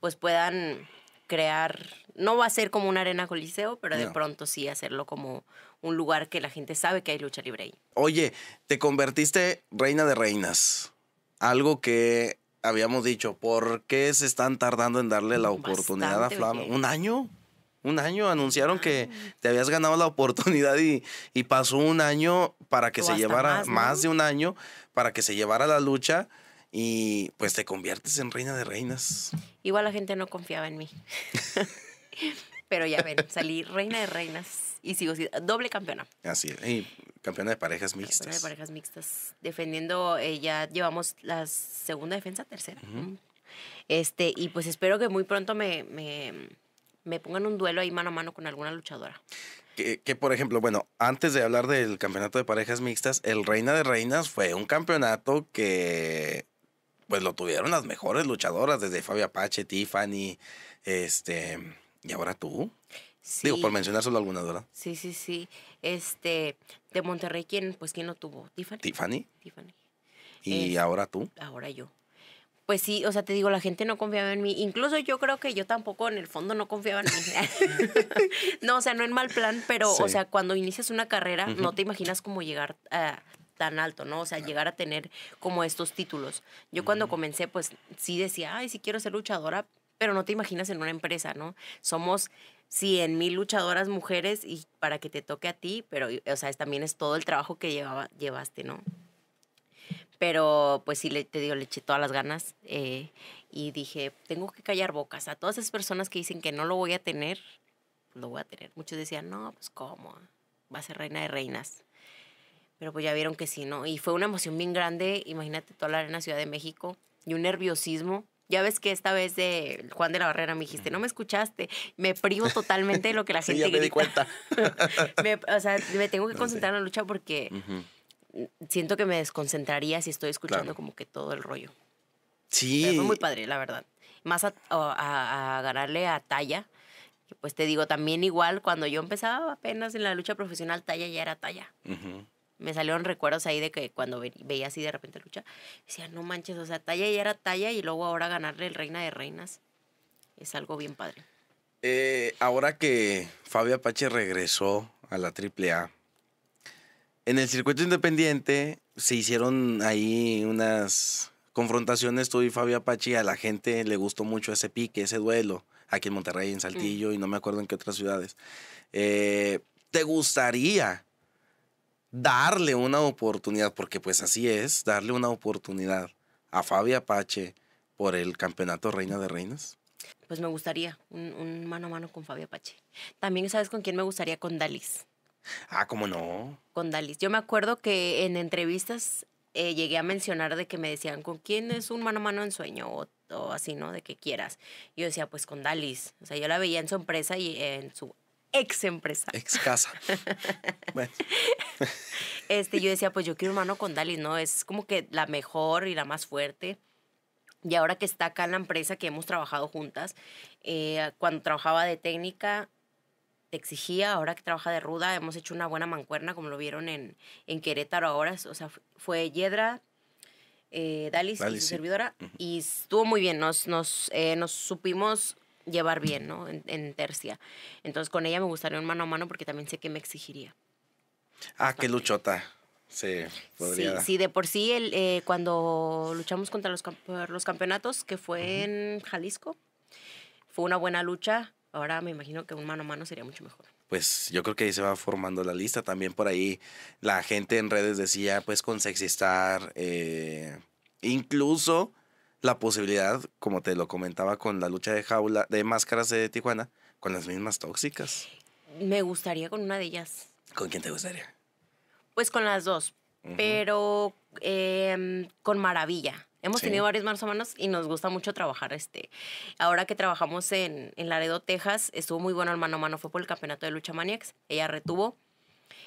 pues puedan crear, no va a ser como una arena coliseo, pero de pronto sí hacerlo como un lugar que la gente sabe que hay lucha libre ahí. Oye, te convertiste reina de reinas, algo que habíamos dicho, ¿por qué se están tardando en darle la oportunidad a Flama? ¿Un año? Un año anunciaron que te habías ganado la oportunidad y, y pasó un año para que se llevara, más de un año para que se llevara la lucha y pues te conviertes en reina de reinas. Igual la gente no confiaba en mí. (laughs) Pero ya ven, salí reina de reinas y sigo siendo doble campeona. Así es, y campeona de parejas mixtas. Campeona de parejas mixtas. Defendiendo, ella eh, ya llevamos la segunda defensa, tercera. Este, y pues espero que muy pronto me, me, me, pongan un duelo ahí mano a mano con alguna luchadora. Que, que, por ejemplo, bueno, antes de hablar del campeonato de parejas mixtas, el Reina de Reinas fue un campeonato que pues lo tuvieron las mejores luchadoras, desde Fabio Apache, Tiffany, este, y ahora tú. Sí. Digo, por mencionar solo algunas, ¿verdad? Sí, sí, sí. Este, de Monterrey, ¿quién, pues, quién lo tuvo? Tiffany. Tiffany. Tiffany. ¿Y ahora tú? Ahora yo. Pues sí, o sea, te digo, la gente no confiaba en mí. Incluso yo creo que yo tampoco en el fondo no confiaba en mí. (laughs) (laughs) no, o sea, no en mal plan, pero, o sea, cuando inicias una carrera, no te imaginas cómo llegar a tan alto, ¿no? O sea, llegar a tener como estos títulos. Yo cuando comencé, pues sí decía, ay, sí quiero ser luchadora, pero no te imaginas en una empresa, ¿no? Somos 100 mil luchadoras mujeres y para que te toque a ti, pero, o sea, también es todo el trabajo que llevaba, llevaste, ¿no? Pero pues sí, le, te digo, le eché todas las ganas eh, y dije, tengo que callar bocas. A todas esas personas que dicen que no lo voy a tener, lo voy a tener. Muchos decían, no, pues cómo, va a ser reina de reinas. Pero pues ya vieron que sí, ¿no? Y fue una emoción bien grande, imagínate toda la arena Ciudad de México y un nerviosismo. Ya ves que esta vez de Juan de la Barrera me dijiste, no me escuchaste, me privo totalmente de lo que la gente (laughs) sí, ya me di cuenta. (laughs) me, o sea, me tengo que concentrar en la lucha porque siento que me desconcentraría si estoy escuchando como que todo el rollo. Sí. es muy padre, la verdad. Más a, a ganarle a talla. Pues te digo, también igual, cuando yo empezaba apenas en la lucha profesional, talla ya era talla. Uh me salieron recuerdos ahí de que cuando veía así de repente lucha, decía, no manches, o sea, talla ya era talla y luego ahora ganarle el Reina de Reinas es algo bien padre. Eh, ahora que Fabio Apache regresó a la AAA, en el circuito independiente se hicieron ahí unas confrontaciones tú y Fabio Apache. A la gente le gustó mucho ese pique, ese duelo, aquí en Monterrey, en Saltillo mm. y no me acuerdo en qué otras ciudades. Eh, ¿Te gustaría darle una oportunidad, porque pues así es, darle una oportunidad a Fabia Pache por el campeonato Reina de Reinas? Pues me gustaría un, mano a mano con Fabia Pache. También sabes con quién me gustaría, con Dalis. Ah, ¿cómo no? Con Dalis. Yo me acuerdo que en entrevistas eh, llegué a mencionar de que me decían, ¿con quién es un mano a mano en sueño? O, así, ¿no? De que quieras. Yo decía, pues con Dalis. O sea, yo la veía en su y en su ex empresa. Ex casa. bueno. (laughs) Este, yo decía, pues yo quiero un con Dalis, ¿no? Es como que la mejor y la más fuerte. Y ahora que está acá en la empresa que hemos trabajado juntas, eh, cuando trabajaba de técnica, te exigía, ahora que trabaja de ruda, hemos hecho una buena mancuerna, como lo vieron en, en Querétaro ahora. O sea, fue Yedra, eh, Dalis, y su servidora, y estuvo muy bien. Nos, nos, eh, nos supimos llevar bien, ¿no? En, tercia. Entonces con ella me gustaría un mano a mano porque también sé que me exigiría. Ah, qué luchota. Sí, podría. Sí, sí, de por sí, el, eh, cuando luchamos contra los, los campeonatos, que fue en Jalisco, fue una buena lucha. Ahora me imagino que un mano a mano sería mucho mejor. Pues yo creo que ahí se va formando la lista. También por ahí la gente en redes decía, pues con Sexistar, eh, incluso la posibilidad, como te lo comentaba con la lucha de jaula, de máscaras de Tijuana, con las mismas tóxicas. Me gustaría con una de ellas. ¿Con quién te gustaría? Pues con las dos, pero em, con maravilla. Hemos tenido varios manos a manos y nos gusta mucho trabajar. Este. Ahora que trabajamos en, en Laredo, Texas, estuvo muy bueno el mano a mano. Fue por el campeonato de Lucha Maniacs. Ella retuvo.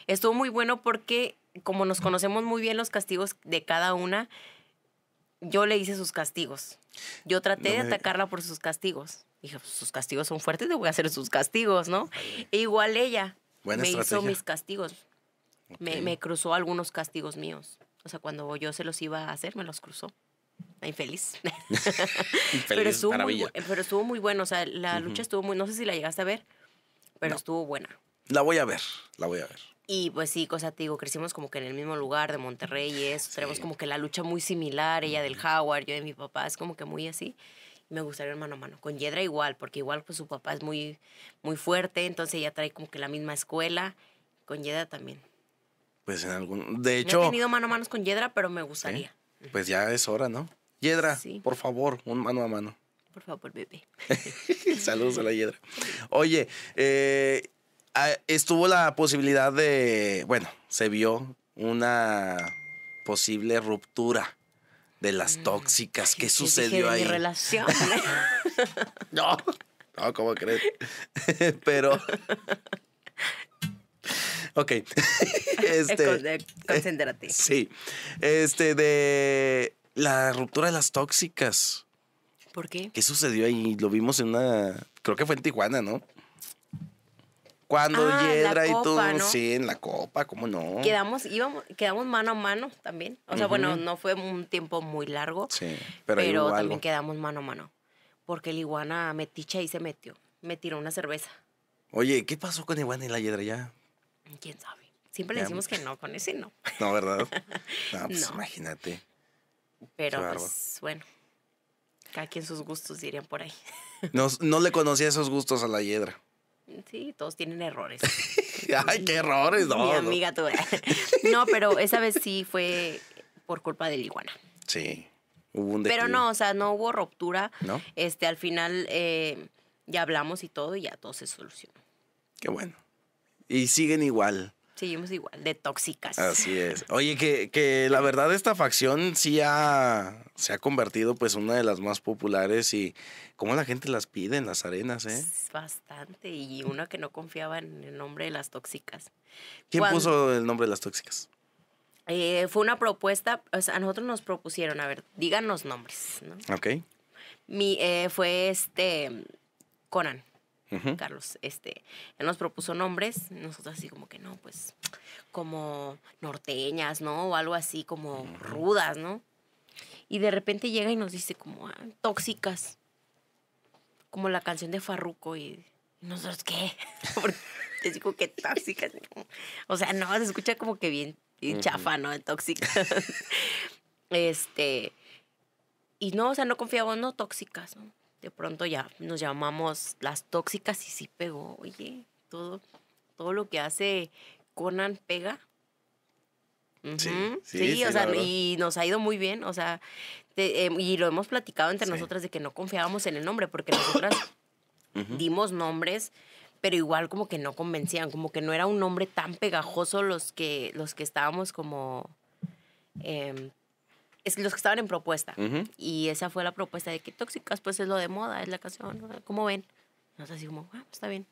Estuvo muy bueno porque, como nos conocemos muy bien los castigos de cada una, yo le hice sus castigos. Yo traté de atacarla por sus castigos. Dije, pues, sus castigos son fuertes, le voy a hacer sus castigos, ¿no? igual ella me hizo mis castigos. Me, cruzó algunos castigos míos. O sea, cuando yo se los iba a hacer, me los cruzó. Infeliz. (laughs) Infeliz pero, estuvo muy, bueno. O sea, la lucha estuvo muy. No sé si la llegaste a ver, pero estuvo buena. La voy a ver, la voy a ver. Y pues sí, cosa te digo, crecimos como que en el mismo lugar de Monterrey y eso. Tenemos como que la lucha muy similar, ella del Howard, yo de mi papá, es como que muy así. Me gustaría ir mano a mano. Con Yedra igual, porque igual pues su papá es muy, muy fuerte, entonces ella trae como que la misma escuela. Con Yedra también. Pues en algún... De hecho... No he tenido mano a manos con Yedra, pero me gustaría. Pues ya es hora, ¿no? Yedra, por favor, un mano a mano. Por favor, bebé. (laughs) Saludos a la Yedra. Oye, eh Ah, estuvo la posibilidad de, bueno, se vio una posible ruptura de las mm. tóxicas. ¿Qué sucedió ahí? Mi relación. (laughs) ¿eh? no, no, ¿cómo crees? (laughs) Pero. Ok. (laughs) este, Concéntrate. Eh, sí. Este, de la ruptura de las tóxicas. ¿Por qué? ¿Qué sucedió ahí? Lo vimos en una. Creo que fue en Tijuana, ¿no? Cuando Yedra ah, y tú, sí, en la copa, ¿cómo no? Quedamos, íbamos, quedamos mano a mano también. O sea, bueno, no fue un tiempo muy largo. Sí, pero, también quedamos mano a mano. Porque el iguana metiche y se metió. Me tiró una cerveza. Oye, ¿qué pasó con Iguana y la Yedra ya? ¿Quién sabe? Siempre le decimos que no, con ese no. (laughs) No, ¿verdad? (laughs) No, pues imagínate. Pero pues, bueno, cada quien sus gustos dirían por ahí. No, (laughs) no le conocía esos gustos a la Yedra. Sí, todos tienen errores. (laughs) Ay, qué errores, no. Mi amiga tú. (laughs) no, pero esa vez sí fue por culpa del iguana. Sí. Hubo un Pero no, o sea, no hubo ruptura. ¿No? Este, al final eh, ya hablamos y todo y ya todo se solucionó. Qué bueno. Y siguen igual. Seguimos igual, de tóxicas. Así es. Oye, que, que la verdad esta facción sí ha, se ha convertido pues una de las más populares y cómo la gente las pide en las arenas, ¿eh? Bastante, y una que no confiaba en el nombre de las tóxicas. ¿Quién puso el nombre de las tóxicas? Eh, fue una propuesta, o sea, a nosotros nos propusieron, a ver, díganos nombres, ¿no? Ok. Mi, eh, fue este, Conan. Carlos, este, él nos propuso nombres, nosotros así como que no, pues como norteñas, ¿no? O algo así como rudas, ¿no? Y de repente llega y nos dice como ah, tóxicas, como la canción de Farruco y nosotros qué, te (laughs) digo que tóxicas, o sea, no, se escucha como que bien, chafa, ¿no? Tóxicas. (laughs) este, y no, o sea, no confiamos, no tóxicas, ¿no? de pronto ya nos llamamos las tóxicas y sí pegó, oye, todo, todo lo que hace Conan pega. sí, sí, o sea, y nos ha ido muy bien, o sea, eh, y lo hemos platicado entre nosotras de que no confiábamos en el nombre, porque nosotras (coughs) dimos nombres, pero igual como que no convencían, como que no era un nombre tan pegajoso los que, los que estábamos como em, es los que estaban en propuesta. Y esa fue la propuesta de que tóxicas, pues es lo de moda, es la canción, ¿cómo ven? No sé, así como, ah, pues, está bien.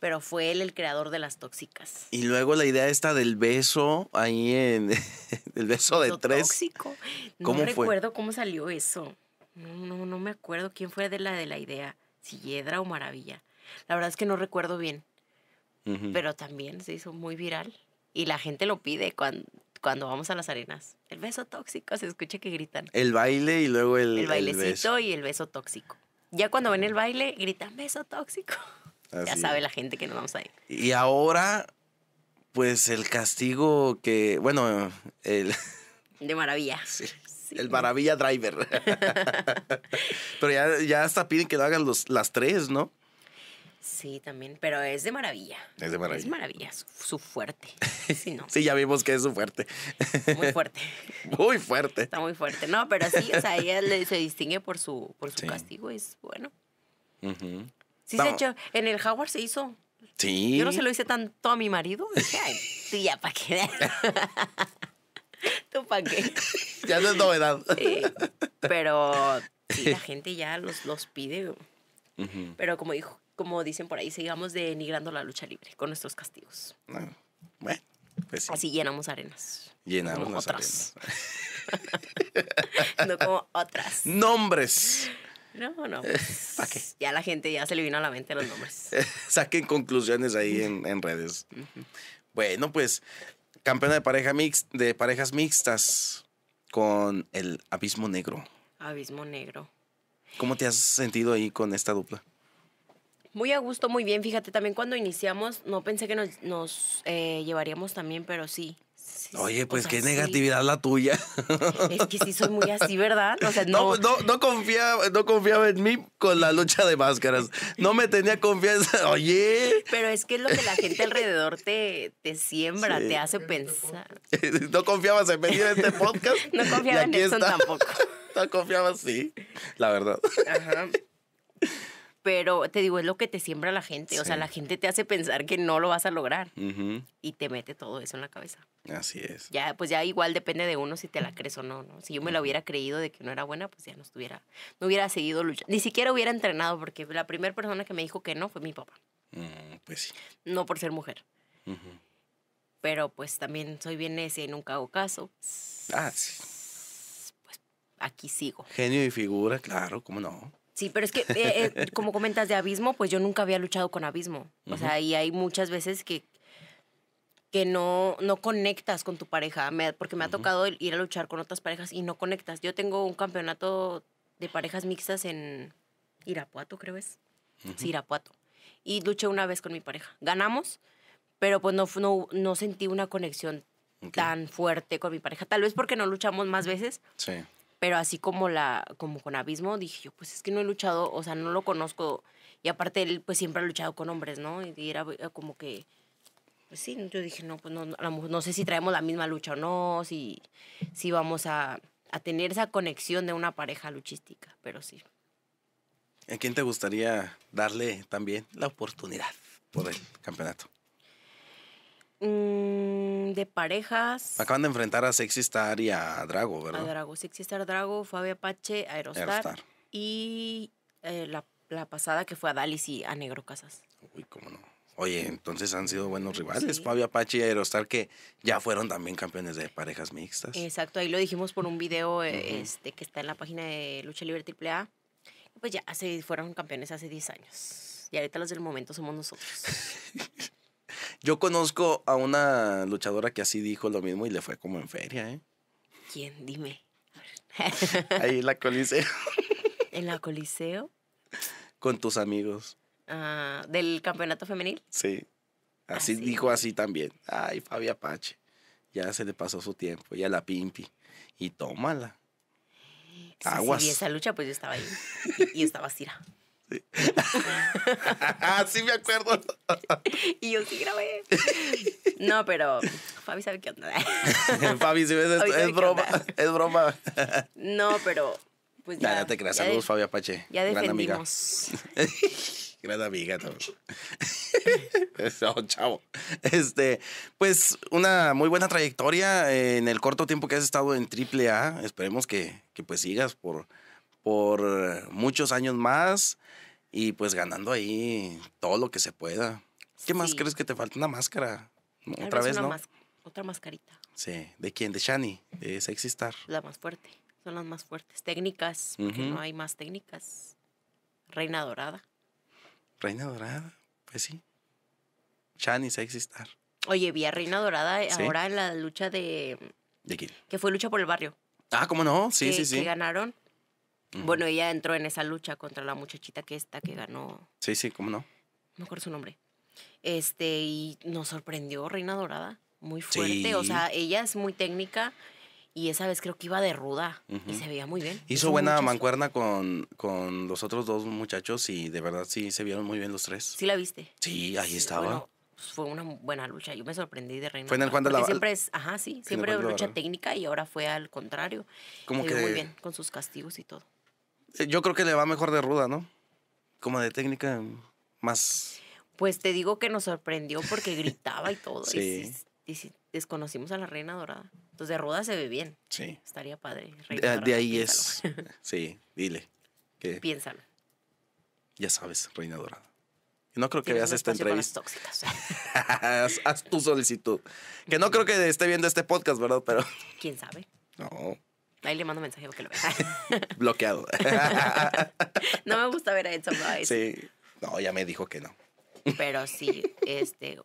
Pero fue él el creador de las tóxicas. Y luego la idea esta del beso ahí en (laughs) el beso de lo tres. Tóxico. ¿Cómo no recuerdo cómo salió eso. No, me acuerdo quién fue de la de la idea, si Hiedra o Maravilla. La verdad es que no recuerdo bien. Pero también se hizo muy viral. Y la gente lo pide cuando cuando vamos a las arenas. El beso tóxico, se escucha que gritan. El baile y luego el. El bailecito y el beso tóxico. Ya cuando ven el baile, gritan beso tóxico. (laughs) ya sabe la gente que nos vamos a ir. Y ahora, pues el castigo que. Bueno, el. (laughs) De maravilla. El maravilla driver. (laughs) Pero ya, ya hasta piden que lo hagan los, las tres, ¿no? Sí, también, pero es de maravilla. Es de maravilla. Es maravilla, su, fuerte. (laughs) Sí, ya vimos que es su fuerte. Muy fuerte. (laughs) muy fuerte. Está muy fuerte. No, pero sí, o sea, ella se distingue por su, por su castigo, es bueno. Sí, se echó, en el Howard se hizo. Sí. Yo no se lo hice tanto a mi marido. Dije, ya para qué. (laughs) tú para qué. ya no es novedad. Sí, pero sí, la gente ya los, pide. Pero como dijo, como dicen por ahí, sigamos denigrando la lucha libre con nuestros castigos. Ah, bueno, pues sí. Así llenamos arenas. Llenamos otras. (laughs) no como otras. Nombres. No, no. Pues, (laughs) ¿Para qué? Ya la gente ya se le vino a la mente los nombres. (laughs) Saquen conclusiones ahí en, redes. Bueno, pues campeona de, pareja mix, de parejas mixtas con el Abismo Negro. Abismo Negro. ¿Cómo te has sentido ahí con esta dupla? Muy a gusto, muy bien. Fíjate, también cuando iniciamos, no pensé que nos, eh, llevaríamos también, pero sí. Oye, pues qué negatividad la tuya. Es que sí soy muy así, ¿verdad? (laughs) no... No, no, confiaba, no confiaba en mí con la lucha de máscaras. No me tenía confianza. (laughs) Oye. Pero es que es lo que la gente alrededor te, siembra, te hace pensar. (laughs) No confiabas en venir a este podcast. No confiaba en eso tampoco. No confiaba, sí. La verdad. Ajá pero te digo, es lo que te siembra la gente, o sea, la gente te hace pensar que no lo vas a lograr y te mete todo eso en la cabeza. Así es. Ya, pues ya igual depende de uno si te la crees o no, ¿no? Si yo me la hubiera creído de que no era buena, pues ya no estuviera, no hubiera seguido luchando, ni siquiera hubiera entrenado, porque la primera persona que me dijo que no fue mi papá. Mm, pues sí. No por ser mujer. Pero pues también soy bien ese y nunca hago caso. Ah, sí. Pues aquí sigo. Genio y figura, claro, ¿cómo no? Sí, pero es que, eh, eh, como comentas de abismo, pues yo nunca había luchado con abismo. O sea, y hay muchas veces que, que no, no conectas con tu pareja, porque me ha tocado ir a luchar con otras parejas y no conectas. Yo tengo un campeonato de parejas mixtas en Irapuato, creo es. Sí, Irapuato. Y luché una vez con mi pareja. Ganamos, pero pues no, no, sentí una conexión tan fuerte con mi pareja. Tal vez porque no luchamos más veces. Sí pero así como la como con Abismo dije yo, pues es que no he luchado, o sea, no lo conozco y aparte él pues siempre ha luchado con hombres, ¿no? Y era eh, como que pues sí, yo dije, no, pues no, no sé si traemos la misma lucha o no, si, si vamos a, a tener esa conexión de una pareja luchística, pero sí. ¿A quién te gustaría darle también la oportunidad por el campeonato? Mm, de parejas. Acaban de enfrentar a Sexy Star y a Drago, ¿verdad? A Drago, Sexy Star, Drago, Fabio Apache, Aerostar. Aerostar. Y eh, la, pasada que fue a Dalis y a Negro Casas. Uy, cómo no. Oye, entonces han sido buenos rivales. Fabio Apache y Aerostar, que ya fueron también campeones de parejas mixtas. Exacto, ahí lo dijimos por un video eh, este, que está en la página de Lucha Libre AAA. Pues ya fueron campeones hace 10 años. Y ahorita los del momento somos nosotros. (laughs) Yo conozco a una luchadora que así dijo lo mismo y le fue como en feria, ¿eh? ¿Quién? Dime. (laughs) Ahí en la Coliseo. (laughs) ¿En la Coliseo? Con tus amigos. Ah, ¿Del campeonato femenil? Sí. Así, dijo así también. Ay, Fabi Apache. Ya se le pasó su tiempo. Ya la pimpi. Y tómala. Sí, Aguas. y esa lucha, pues yo estaba ahí. (laughs) Y, yo estaba así. Sí. (laughs) sí me acuerdo. (laughs) y yo sí grabé. No, pero Fabi sabe qué onda. (laughs) Fabi, si ves esto, es broma, es broma. No, pero pues ya. te Saludos, Fabi Apache. Ya defendimos. Gran amiga. Gran amiga también. chavo. Este, pues una muy buena trayectoria en el corto tiempo que has estado en AAA. Esperemos que, que pues sigas por por eh, muchos años más y pues ganando ahí todo lo que se pueda. ¿Qué más crees que te falta? Una máscara. Otra vez, ¿no? otra mascarita. Sí. ¿De quién? De Shani, de Sexy Star. La más fuerte. Son las más fuertes. Técnicas, no hay más técnicas. Reina Dorada. Reina Dorada, pues sí. Shani, Sexy Star. Oye, vi a Reina Dorada eh, ahora en la lucha de. ¿De quién? Que fue lucha por el barrio. Ah, ¿cómo no? Sí, sí, sí. ganaron. Bueno, ella entró en esa lucha contra la muchachita que está, que ganó. Sí, sí, ¿cómo no? No recuerdo su nombre. Este, y nos sorprendió Reina Dorada, muy fuerte. O sea, ella es muy técnica y esa vez creo que iba de ruda y se veía muy bien. Hizo buena mancuerna con, con, los otros dos muchachos y de verdad sí se vieron muy bien los tres. ¿Sí la viste? Sí, ahí estaba. Pues, fue una buena lucha. Yo me sorprendí de Reina. Fue en el Juan de la Siempre es, ajá, sí, siempre lucha técnica y ahora fue al contrario. Como que muy bien con sus castigos y todo. Eh, yo creo que le va mejor de ruda, ¿no? Como de técnica más. Pues te digo que nos sorprendió porque gritaba y todo. (laughs) sí. y, si desconocimos a la reina dorada. Entonces de ruda se ve bien. Sí. Estaría padre. de, ahí es. (laughs) sí, dile. Piénsalo. Ya sabes, reina dorada. No creo que veas esta entrevista. Tóxicas, (laughs) haz tu solicitud. Que no creo que esté viendo este podcast, ¿verdad? Pero. ¿Quién sabe? No. Ahí le mando mensaje porque lo vea. (laughs) Bloqueado. (laughs) no me gusta ver a Edson Boys. Sí. No, ya me dijo que no. Pero sí, este,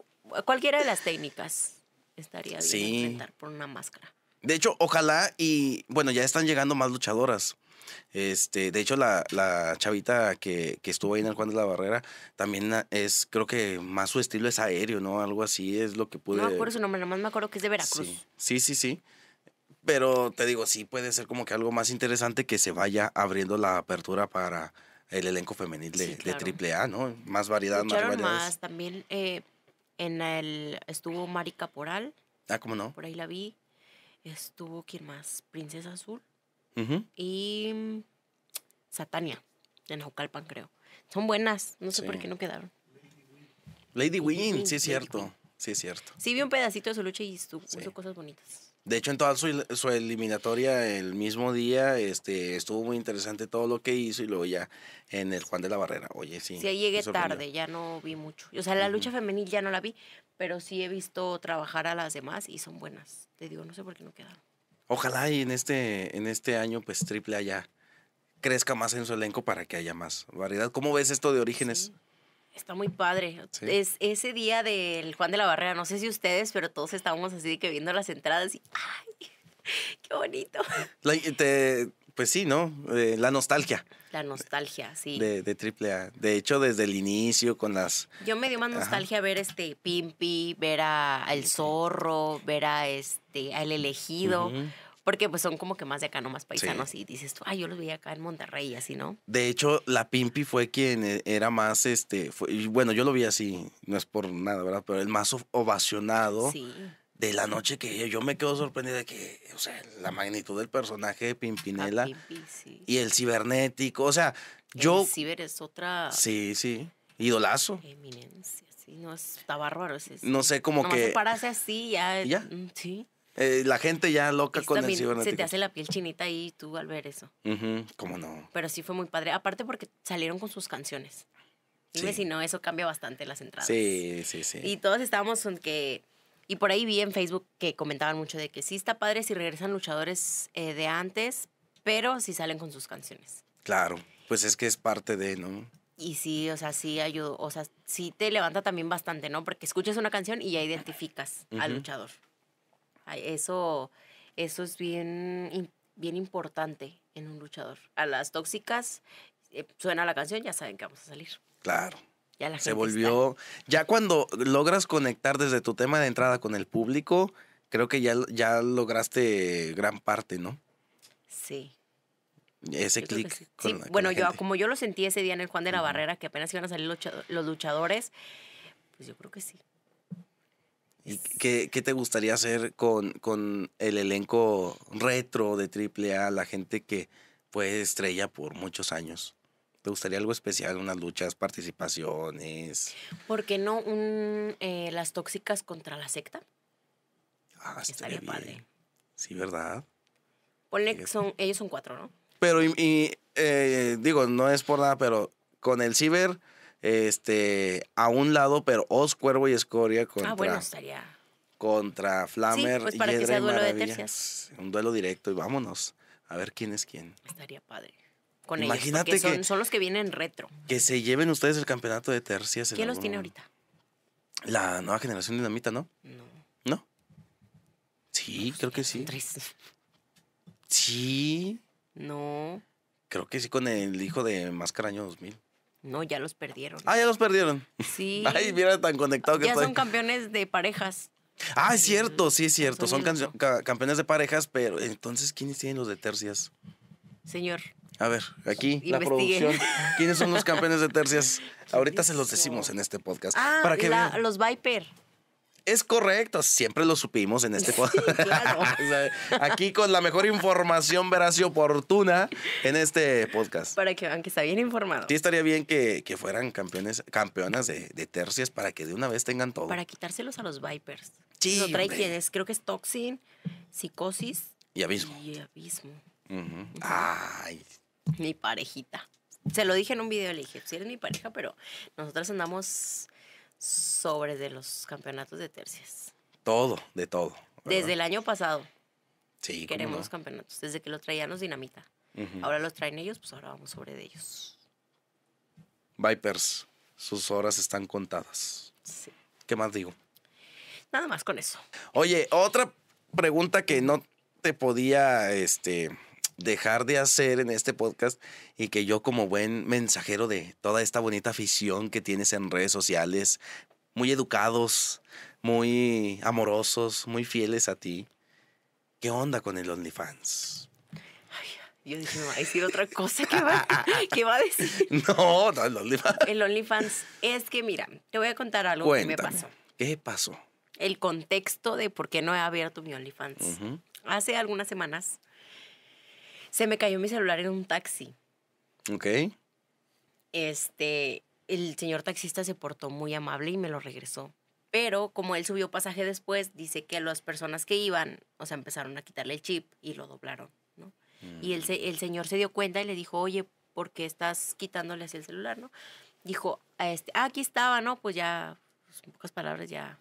cualquiera de las técnicas estaría bien sí. por una máscara. De hecho, ojalá y bueno, ya están llegando más luchadoras. Este, de hecho, la, la chavita que, que, estuvo ahí en el Juan de la Barrera también es, creo que más su estilo es aéreo, ¿no? Algo así es lo que pude. No me acuerdo su nombre, nomás me acuerdo que es de Veracruz. sí, sí. sí. Pero te digo, sí puede ser como que algo más interesante que se vaya abriendo la apertura para el elenco femenil de, AAA, ¿no? Más variedad, más variedad. más. También eh, en el estuvo Mari Caporal. Ah, ¿cómo no? Por ahí la vi. Estuvo, ¿quién más? Princesa Azul. Y mm, Satania, en Jocalpan, creo. Son buenas, no sé por qué no quedaron. Lady Win, sí es cierto. Sí es cierto. Sí vi un pedacito de su lucha y su, cosas bonitas. De hecho, en toda su, eliminatoria el mismo día este, estuvo muy interesante todo lo que hizo y luego ya en el Juan de la Barrera. Oye, sí. Sí, llegué tarde, ya no vi mucho. O sea, la lucha femenil ya no la vi, pero sí he visto trabajar a las demás y son buenas. Te digo, no sé por qué no quedaron. Ojalá y en este, en este año, pues Triple A ya crezca más en su elenco para que haya más variedad. ¿Cómo ves esto de Orígenes? Está muy padre. Es ese día del Juan de la Barrera, no sé si ustedes, pero todos estábamos así que viendo las entradas y ¡ay! (laughs) ¡Qué bonito! (laughs) pues sí, ¿no? Eh, la nostalgia. La nostalgia, sí. De, de triple De hecho, desde el inicio con las. Yo me dio más nostalgia ver este Pimpi, ver a El Zorro, ver a este al elegido porque pues son como que más de acá, no más paisanos, y dices tú, ay, yo los vi acá en Monterrey, así, ¿no? De hecho, la Pimpi fue quien eh, era más, este, bueno, yo lo vi así, no es por nada, ¿verdad? Pero el más ovacionado. de la noche que yo me quedo sorprendida de que, o sea, la magnitud del personaje de Pimpinela Pimpi, sí. y el cibernético, o sea, yo... El ciber es otra... Sí, sí, idolazo. Eminencia, sí, no, está bárbaro. no sé, como Nomás que... pararse así ya... ¿Ya? Mm, sí. Eh, la gente ya loca con el cibernético. Se te hace la piel chinita ahí tú al ver eso. ¿Cómo no? Pero sí fue muy padre. Aparte porque salieron con sus canciones. Dime si no, eso cambia bastante las entradas. Sí, sí, sí. Y todos estábamos con que... Y por ahí vi en Facebook que comentaban mucho de que sí está padre si regresan luchadores eh, de antes, pero si sí salen con sus canciones. Claro, pues es que es parte de, ¿no? Y sí, o sea, sí ayudó, o sea, sí te levanta también bastante, ¿no? Porque escuchas una canción y ya identificas al luchador. Eso, eso es bien, bien importante en un luchador. A las tóxicas, eh, suena la canción, ya saben que vamos a salir. Claro. Ya la gente Se volvió. Ya cuando logras conectar desde tu tema de entrada con el público, creo que ya, ya lograste gran parte, ¿no? Sí. Ese clic. Sí. Sí, bueno, yo como yo lo sentí ese día en el Juan de la Barrera, que apenas iban a salir los luchadores, pues yo creo que sí qué, te gustaría hacer con, el elenco retro de AAA, la gente que fue estrella por muchos años? ¿Te gustaría algo especial, unas luchas, participaciones? ¿Por qué no un, eh, las tóxicas contra la secta? Ah, estaría bien. padre. Sí, ¿verdad? ellos son cuatro, ¿no? Pero, y, eh, digo, no es por nada, pero con el ciber este, a un lado, pero Os Cuervo y Escoria contra. Ah, bueno, estaría. Contra Flammer, pues, y pues de tercias. Un duelo directo y vámonos. A ver quién es quién. Estaría padre. Con Imagínate son, son los que vienen retro. Que se lleven ustedes el campeonato de tercias. ¿Quién los tiene ahorita? La nueva generación dinamita, ¿no? No. ¿No? Sí, pues, creo que sí. Tres. Sí. No. Creo que sí, con el hijo de Máscara Año 2000. No, ya los perdieron. Ah, ya los perdieron. Sí. (laughs) Ay, mira tan conectado que ya son campeones de parejas. Ah, es cierto, sí, es cierto. Son, campeones de parejas, pero entonces, ¿quiénes tienen los de tercias? Señor. A ver, aquí la producción. ¿Quiénes son los (laughs) campeones de tercias? Ahorita se los decimos en este podcast. Ah, para que los Viper. Es correcto, siempre lo supimos en este podcast. Claro. (laughs) Aquí con la mejor información veraz y oportuna en este podcast. Para que aunque está bien informado. Sí, estaría bien que, fueran campeones, campeonas de, de, tercias para que de una vez tengan todo. Para quitárselos a los Vipers. Sí. No trae quienes, creo que es Toxin, Psicosis. Y Abismo. Y Abismo. Ay. Mi parejita. Se lo dije en un video, le dije, si sí eres mi pareja, pero nosotras andamos sobre de los campeonatos de tercias. Todo, de todo. Desde el año pasado. Sí. Queremos campeonatos. Desde que lo traían los Dinamita. Ahora los traen ellos, pues ahora vamos sobre de ellos. Vipers, sus horas están contadas. Sí. ¿Qué más digo? Nada más con eso. Oye, otra pregunta que no te podía este, dejar de hacer en este podcast y que yo como buen mensajero de toda esta bonita afición que tienes en redes sociales, muy educados, muy amorosos, muy fieles a ti, ¿qué onda con el OnlyFans? Yo dije, me va a decir otra cosa que va, (laughs) va a decir. No, no, el OnlyFans. El OnlyFans es que, mira, te voy a contar algo que me pasó. ¿Qué pasó? El contexto de por qué no he abierto mi OnlyFans. Hace algunas semanas se me cayó mi celular en un taxi. Ok. Este, el señor taxista se portó muy amable y me lo regresó. Pero como él subió pasaje después, dice que las personas que iban, o sea, empezaron a quitarle el chip y lo doblaron, ¿no? Y el, mm. señor se dio cuenta y le dijo, oye, ¿por qué estás quitándole así el celular, no? Dijo, ah, este, ah, aquí estaba, ¿no? Pues ya, pues, pocas palabras, ya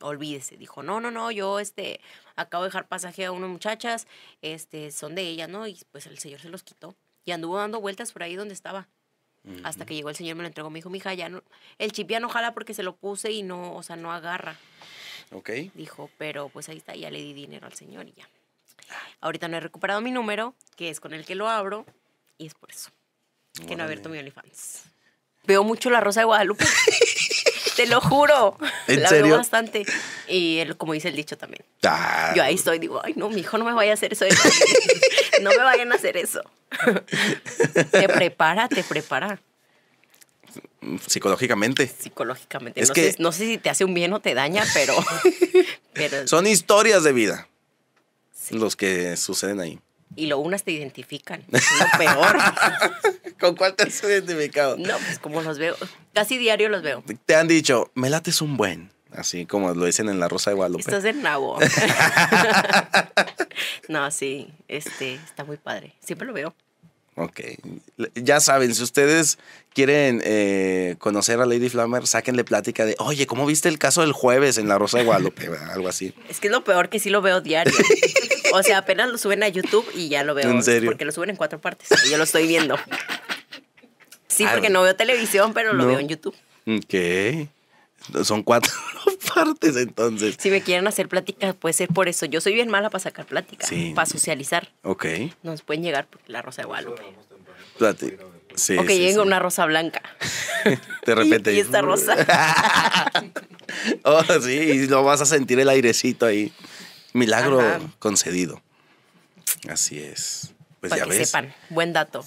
olvídese. Dijo, no, no, no, yo este, acabo de dejar pasaje a unas muchachas, este, son de ella, ¿no? Y pues el señor se los quitó. Y anduvo dando vueltas por ahí donde estaba. Hasta que llegó el señor, me lo entregó, me dijo, mija, ya no, el chip ya no jala porque se lo puse y no, o sea, no agarra. Ok. Dijo, pero pues ahí está, ya le di dinero al señor y ya. Ahorita no he recuperado mi número, que es con el que lo abro, y es por eso. Que no he abierto mi OnlyFans. Veo mucho La Rosa de Guadalupe. (laughs) Te lo juro. la Veo bastante. Y como dice el dicho también. Ah. Yo ahí estoy, digo, ay, no, mi hijo no me vaya a hacer eso. (laughs) no me vayan a hacer eso. te prepara, te prepara. Psicológicamente. Psicológicamente. no, sé, no sé si te hace un bien o te daña, pero. (laughs) Son historias de vida. Los que suceden ahí. Y lo unas te identifican. Lo peor. (laughs) ¿Con cuál te has identificado? No, pues como los veo. Casi diario los veo. Te han dicho, me es un buen. Así como lo dicen en La Rosa de Guadalupe. Estás en nabo. (laughs) (laughs) no, sí, este, está muy padre. Siempre lo veo. Ok. Ya saben, si ustedes quieren eh, conocer a Lady Flammer, sáquenle plática de, oye, ¿cómo viste el caso del jueves en La Rosa de Guadalupe? (laughs) Algo así. Es que es lo peor que sí lo veo diario. (laughs) o sea, apenas lo suben a YouTube y ya lo veo. ¿En serio? Porque lo suben en cuatro partes. yo lo estoy viendo. Sí, porque no veo televisión, pero lo veo en YouTube. Ok. Son cuatro entonces. Si me quieren hacer pláticas, puede ser por eso. Yo soy bien mala para sacar plática, para socializar. Ok. Nos pueden llegar porque la Rosa de Guadalupe. Ok, sí, una rosa blanca. (laughs) De repente. (laughs) y, esta rosa. (laughs) oh, sí, y lo vas a sentir el airecito ahí. Milagro concedido. Así es. Pues para ya que sepan, buen dato.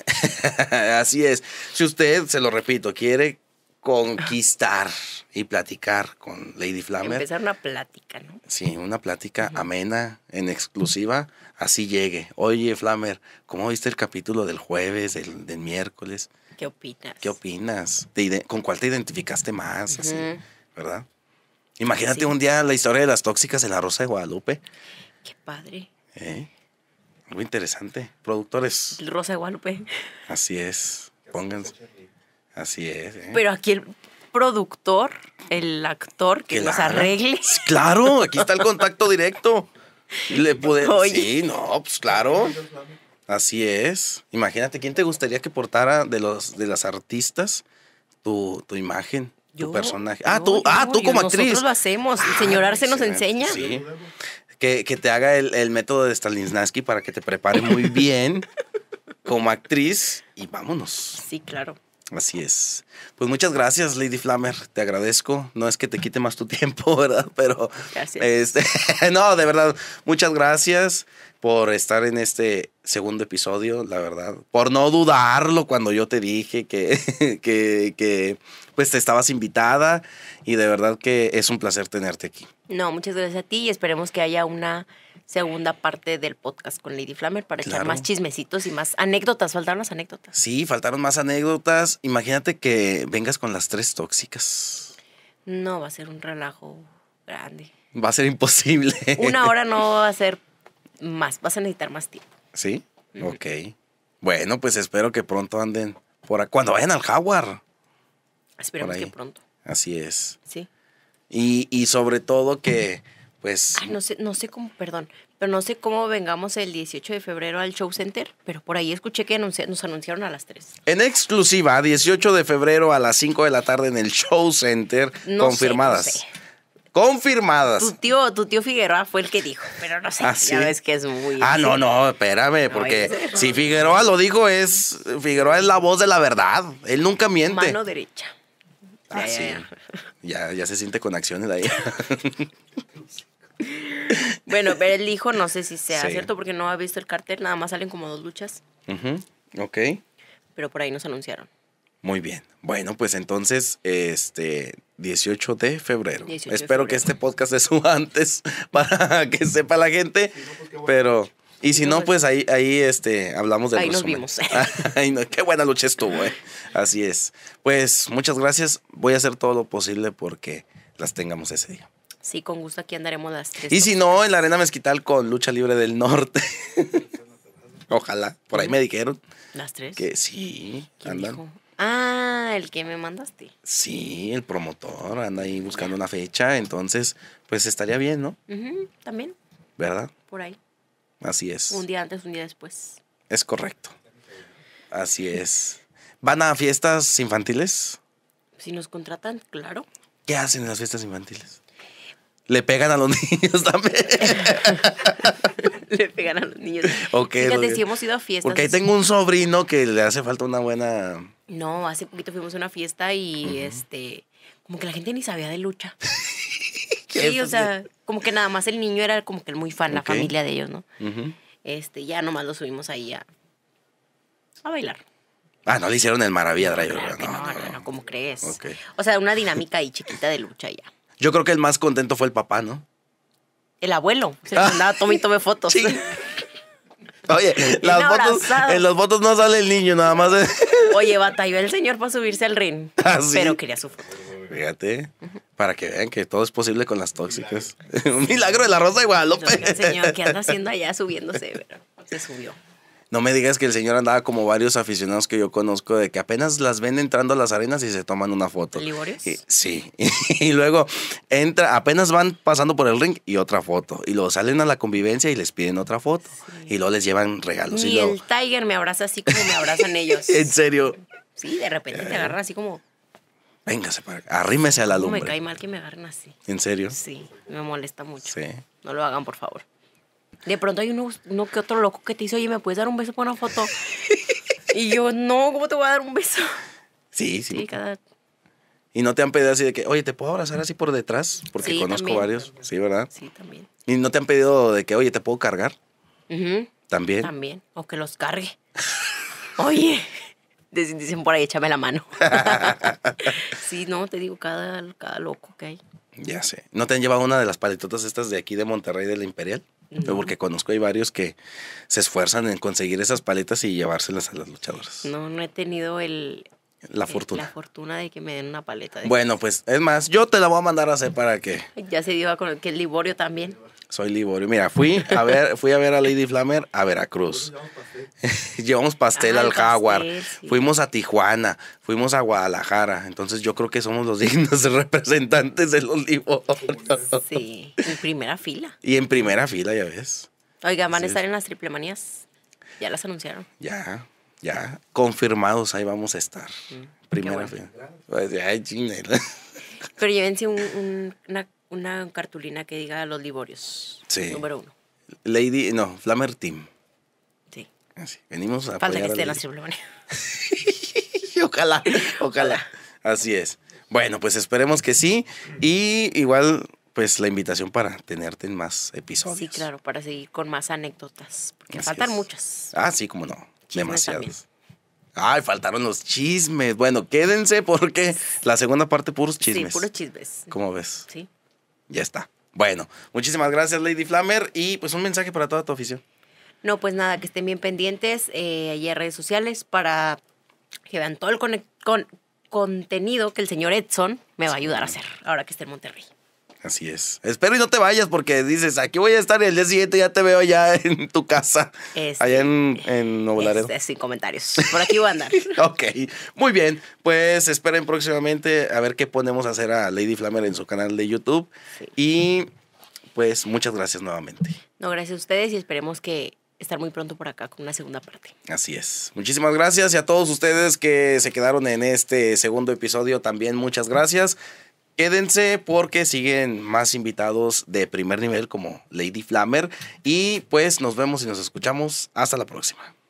Así es. Si usted, se lo repito, quiere conquistar y platicar con Lady Flammer. Empezar una plática, ¿no? Sí, una plática amena, en exclusiva, así llegue. Oye, Flammer, ¿cómo viste el capítulo del jueves, del, miércoles? ¿Qué opinas? ¿Qué opinas? ¿Con cuál te identificaste más? ¿Verdad? Imagínate un día la historia de las tóxicas de la Rosa de Guadalupe. Qué padre. ¿Eh? Algo interesante. Productores. Rosa de Guadalupe. Así es. Pónganse. Así es. ¿eh? Pero aquí el productor, el actor que nos arregle. Pues claro, aquí está el contacto directo. Le puedes. (laughs) Sí, no, pues claro. Así es. Imagínate, ¿quién te gustaría que portara de los de las artistas tu, tu imagen? tu personaje. Ah, tú, ah, tú como actriz. Nosotros lo hacemos. señor ah, nos enseña. Sí. Que, te haga el, el, método de Stalinski para que te prepare muy bien como actriz y vámonos. Sí, claro. Así es. Pues muchas gracias, Lady Flammer. Te agradezco. No es que te quite más tu (laughs) tiempo, ¿verdad? Pero. Gracias. Este, (laughs) no, de verdad, muchas gracias por estar en este segundo episodio, la verdad. Por no dudarlo cuando yo te dije que, (laughs) que, que pues te estabas invitada. Y de verdad que es un placer tenerte aquí. No, muchas gracias a ti y esperemos que haya una segunda parte del podcast con Lady Flamer para echar más chismecitos y más anécdotas. Faltaron las anécdotas. Sí, faltaron más anécdotas. Imagínate que vengas con las tres tóxicas. No, va a ser un relajo grande. Va a ser imposible. Una (laughs) hora no va a ser más, vas a necesitar más tiempo. ¿Sí? Ok. Bueno, pues espero que pronto anden por acá. Cuando vayan al Jaguar. Esperemos que pronto. Así es. Sí. Y, sobre todo que pues... no sé, no sé cómo, perdón, pero no sé cómo vengamos el 18 de febrero al Show Center, pero por ahí escuché que nos anunciaron a las 3. En exclusiva, 18 de febrero a las 5 de la tarde en el Show Center, confirmadas. Confirmadas. Tu tío, tu tío Figueroa fue el que dijo, pero no sé, ¿Ah, que es muy... Ah, no, no, espérame, porque si Figueroa lo dijo es, Figueroa es la voz de la verdad, él nunca miente. Mano derecha. así ah, eh. ya, ya se siente con acciones ahí. (laughs) (laughs) bueno, ver el hijo no sé si sea cierto porque no ha visto el cartel, nada más salen como dos luchas. Ok. Pero por ahí nos anunciaron. Muy bien. Bueno, pues entonces, este 18 de febrero. Espero que este podcast se suba (laughs) antes para que sepa la gente. Pues pero, y si no, pues, pues ahí, ahí este, hablamos de. ahí Nos vimos. (laughs) qué buena lucha estuvo, eh. Así es. Pues muchas gracias. Voy a hacer todo lo posible porque las tengamos ese día. Sí, con gusto aquí andaremos las tres. Y si no, en la Arena Mezquital con Lucha Libre del Norte. (laughs) Ojalá, por ahí me dijeron. ¿Las tres? Que sí, andan. Ah, el que me mandaste. Sí, el promotor anda ahí buscando una fecha, entonces, pues estaría bien, ¿no? También. ¿Verdad? Por ahí. Así es. Un día antes, un día después. Es correcto. Así es. ¿Van a fiestas infantiles? Si nos contratan, claro. ¿Qué hacen en las fiestas infantiles? le pegan a los (laughs) niños también. (laughs) le pegan a los niños. Okay, Fíjate, porque, hemos ido a fiestas. Porque ahí tengo un sobrino que le hace falta una buena. No, hace poquito fuimos a una fiesta y este. Como que la gente ni sabía de lucha. (laughs) sí, o sea, como que nada más el niño era como que el muy fan, la familia de ellos, ¿no? Este, ya nomás lo subimos ahí a, a bailar. Ah, no le hicieron el Maravilla Driver. no, no, no, crees? O sea, una dinámica ahí chiquita de lucha ya. Yo creo que el más contento fue el papá, ¿no? El abuelo. Se ah. mandaba tome y tome fotos. Oye, (laughs) las fotos, en las fotos no sale el niño, nada más. (laughs) Oye, batalló el señor para subirse al ring. (laughs) Ah, pero quería su foto. Fíjate, para que vean que todo es posible con las tóxicas. Un milagro, de la Rosa de Guadalupe. El señor, ¿qué anda haciendo allá subiéndose? se subió. No me digas que el señor andaba como varios aficionados que yo conozco, de que apenas las ven entrando a las arenas y se toman una foto. ¿Liborios? sí. (laughs) y luego entra, apenas van pasando por el ring y otra foto. Y luego salen a la convivencia y les piden otra foto. Y luego les llevan regalos. y el Tiger me abraza así como me abrazan ellos. (laughs) ¿En serio? Sí, de repente te eh. agarran así como. Véngase para arrímese a la luz. No me cae mal que me agarren así. ¿En serio? Sí, me molesta mucho. Sí. No lo hagan, por favor. De pronto hay uno, que otro loco que te dice, oye, ¿me puedes dar un beso por una foto? (laughs) y yo, no, ¿cómo te voy a dar un beso? Sí, sí. Y no te han pedido así de que, oye, ¿te puedo abrazar así por detrás? Porque conozco varios. Sí, ¿verdad? Sí, también. Y no te han pedido de que, oye, ¿te puedo cargar? También. También. O que los cargue. (laughs) oye. Dicen por ahí, échame la mano. (laughs) sí, no, te digo, cada, cada loco que hay. Ya sé. ¿No te han llevado una de las paletotas estas de aquí de Monterrey de la Imperial? Porque conozco hay varios que se esfuerzan en conseguir esas paletas y llevárselas a las luchadoras. No, no he tenido el, la eh, fortuna. La fortuna de que me den una paleta. bueno, pues es más, yo te la voy a mandar a hacer para que. Ya se dio a con que el Liborio también. Soy Liborio. Mira, fui a ver, fui a ver a Lady Flamer a Veracruz. (laughs) Llevamos pastel ah, al Jaguar. Fuimos a Tijuana, fuimos a Guadalajara. Entonces yo creo que somos los (laughs) dignos representantes de los Liborios. Sí, en primera fila. Y en primera fila, ya ves. Oiga, van a estar en las triplemanías. Ya las anunciaron. Ya, ya. Confirmados, ahí vamos a estar. Mm, primera fila. Pues, Ay, Pero llévense un, una una cartulina que diga los Liborios. Sí. Número uno. Lady, no, Flammer Team. Sí. Así. Ah, venimos a. Falta que esté la ceremonia. (laughs) ojalá, ojalá. Así es. Bueno, pues esperemos que sí. Y igual, pues la invitación para tenerte en más episodios. Sí, claro, para seguir con más anécdotas. Porque faltan muchas. Ah, sí, como no. Demasiadas. Ay, faltaron los chismes. Bueno, quédense porque la segunda parte puros chismes. Sí, puros chismes. ¿Cómo ves? Sí. Ya está. Bueno, muchísimas gracias, Lady Flammer. Y pues un mensaje para toda tu afición. No, pues nada, que estén bien pendientes eh, allí en redes sociales para que vean todo el contenido que el señor Edson me va a ayudar a hacer ahora que esté en Monterrey. Así es. Espero y no te vayas porque dices, aquí voy a estar el día siguiente, ya te veo ya (laughs) en tu casa, allá en, en Nuevo sin comentarios. Por aquí voy a andar. (laughs) ok, muy bien. Pues esperen próximamente a ver qué ponemos a hacer a Lady Flamer en su canal de YouTube. Y pues muchas gracias nuevamente. No, gracias a ustedes y esperemos que estar muy pronto por acá con una segunda parte. Así es. Muchísimas gracias y a todos ustedes que se quedaron en este segundo episodio también muchas gracias. Quédense porque siguen más invitados de primer nivel como Lady Flammer. Y pues nos vemos y nos escuchamos. Hasta la próxima.